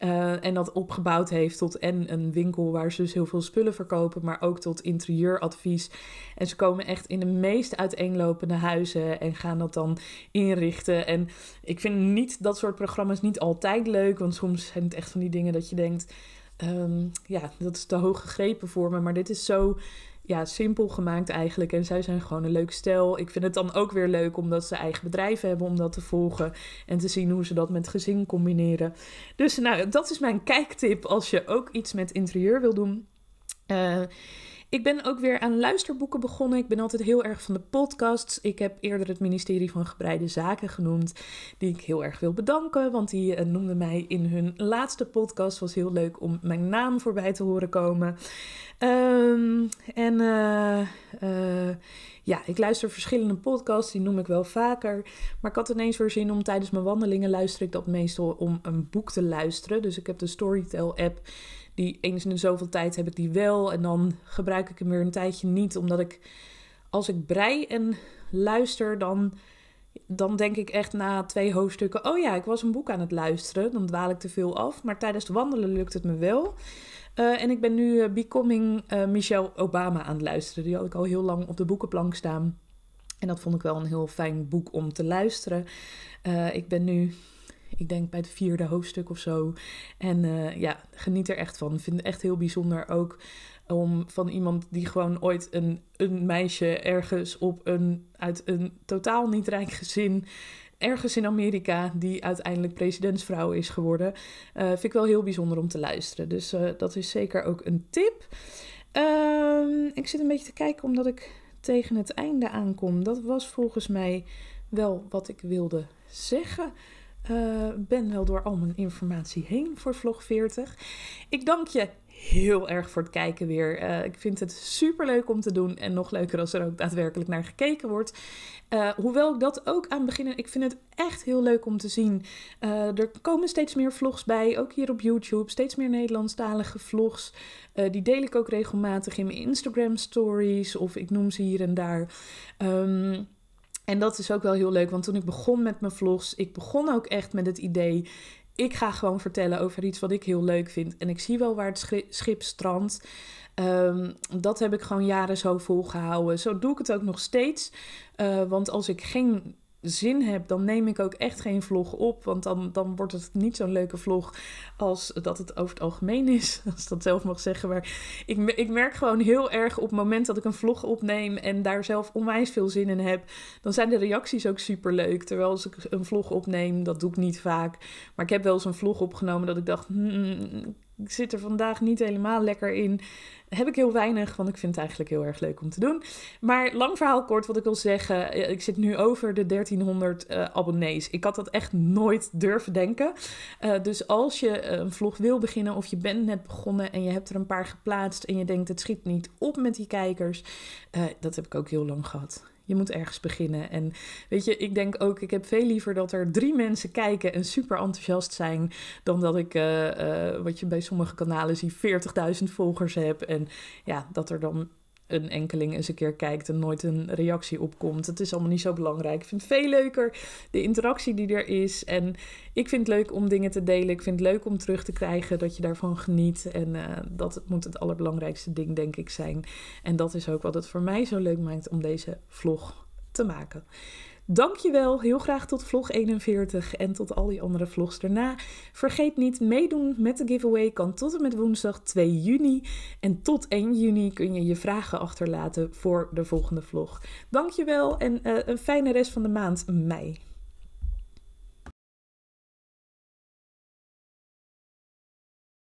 Eh, en dat opgebouwd heeft tot en een winkel waar ze dus heel veel spullen verkopen, maar ook tot interieuradvies. En ze komen echt in de meest uiteenlopende huizen en gaan dat dan inrichten. En ik vind niet dat soort programma's niet altijd leuk, want soms zijn het echt van die dingen dat je denkt. Ehm, ja, dat is te hoog gegrepen voor me. Maar dit is zo ja, simpel gemaakt eigenlijk. En zij zijn gewoon een leuk stijl. Ik vind het dan ook weer leuk omdat ze eigen bedrijven hebben om dat te volgen. En te zien hoe ze dat met gezin combineren. Dus nou, dat is mijn kijktip als je ook iets met interieur wil doen. Uh, ik ben ook weer aan luisterboeken begonnen. Ik ben altijd heel erg van de podcasts. Ik heb eerder het ministerie van Gebreide Zaken genoemd, die ik heel erg wil bedanken, want die eh, noemde mij in hun laatste podcast. Was heel leuk om mijn naam voorbij te horen komen. Ehm, en eh, eh, ja, ik luister verschillende podcasts, die noem ik wel vaker. Maar ik had ineens weer zin om tijdens mijn wandelingen luister ik dat meestal om een boek te luisteren. Dus ik heb de Storytel app die eens in de zoveel tijd heb ik die wel. En dan gebruik ik hem weer een tijdje niet. Omdat ik als ik brei en luister, dan, dan denk ik echt na twee hoofdstukken. Oh ja, ik was een boek aan het luisteren. Dan dwaal ik te veel af. Maar tijdens het wandelen lukt het me wel. Eh, en ik ben nu eh, Becoming eh, Michelle Obama aan het luisteren. Die had ik al heel lang op de boekenplank staan. En dat vond ik wel een heel fijn boek om te luisteren. ik ben nu ik denk bij het vierde hoofdstuk of zo. En eh, ja, geniet er echt van. Ik vind het echt heel bijzonder ook om van iemand die gewoon ooit een, een meisje ergens op een, uit een totaal niet rijk gezin ergens in Amerika, die uiteindelijk presidentsvrouw is geworden. Eh, vind ik wel heel bijzonder om te luisteren. Dus eh, dat is zeker ook een tip. Ehm, ik zit een beetje te kijken omdat ik tegen het einde aankom. Dat was volgens mij wel wat ik wilde zeggen. Eh, ben wel door al mijn informatie heen voor vlog 40. Ik dank je heel erg voor het kijken weer. Eh, ik vind het super leuk om te doen. En nog leuker als er ook daadwerkelijk naar gekeken wordt. Eh, hoewel ik dat ook aan beginnen. Ik vind het echt heel leuk om te zien. er komen steeds meer vlogs bij. Ook hier op YouTube. Steeds meer Nederlandstalige vlogs. die deel ik ook regelmatig in mijn Instagram stories. Of ik noem ze hier en daar. Um, en dat is ook wel heel leuk, want toen ik begon met mijn vlogs, ik begon ook echt met het idee: ik ga gewoon vertellen over iets wat ik heel leuk vind. En ik zie wel waar het schip strandt. Ehm, dat heb ik gewoon jaren zo volgehouden. Zo doe ik het ook nog steeds. Eh, want als ik geen zin heb, dan neem ik ook echt geen vlog op. Want dan, dan wordt het niet zo'n leuke vlog als dat het over het algemeen is. Als ik dat zelf mag zeggen. Maar ik, ik merk gewoon heel erg op het moment dat ik een vlog opneem en daar zelf onwijs veel zin in heb, dan zijn de reacties ook super leuk. Terwijl als ik een vlog opneem, dat doe ik niet vaak. Maar ik heb wel eens een vlog opgenomen dat ik dacht, hmm, ik zit er vandaag niet helemaal lekker in. Heb ik heel weinig, want ik vind het eigenlijk heel erg leuk om te doen. Maar lang verhaal kort, wat ik wil zeggen. Eh, ik zit nu over de 1300 eh, abonnees. Ik had dat echt nooit durven denken. Eh, dus als je een vlog wil beginnen of je bent net begonnen en je hebt er een paar geplaatst en je denkt het schiet niet op met die kijkers. dat heb ik ook heel lang gehad. Je moet ergens beginnen. En weet je, ik denk ook, ik heb veel liever dat er drie mensen kijken en super enthousiast zijn. Dan dat ik, eh, eh, wat je bij sommige kanalen ziet, 40.000 volgers heb. En ja, dat er dan een enkeling eens een keer kijkt en nooit een reactie opkomt. Het is allemaal niet zo belangrijk. Ik vind het veel leuker de interactie die er is. En ik vind het leuk om dingen te delen. Ik vind het leuk om terug te krijgen dat je daarvan geniet. En eh, dat moet het allerbelangrijkste ding, denk ik, zijn. En dat is ook wat het voor mij zo leuk maakt om deze vlog te maken. Dankjewel, heel graag tot vlog 41 en tot al die andere vlogs daarna. Vergeet niet, meedoen met de giveaway kan tot en met woensdag 2 juni. En tot 1 juni kun je je vragen achterlaten voor de volgende vlog. Dankjewel en eh, een fijne rest van de maand mei.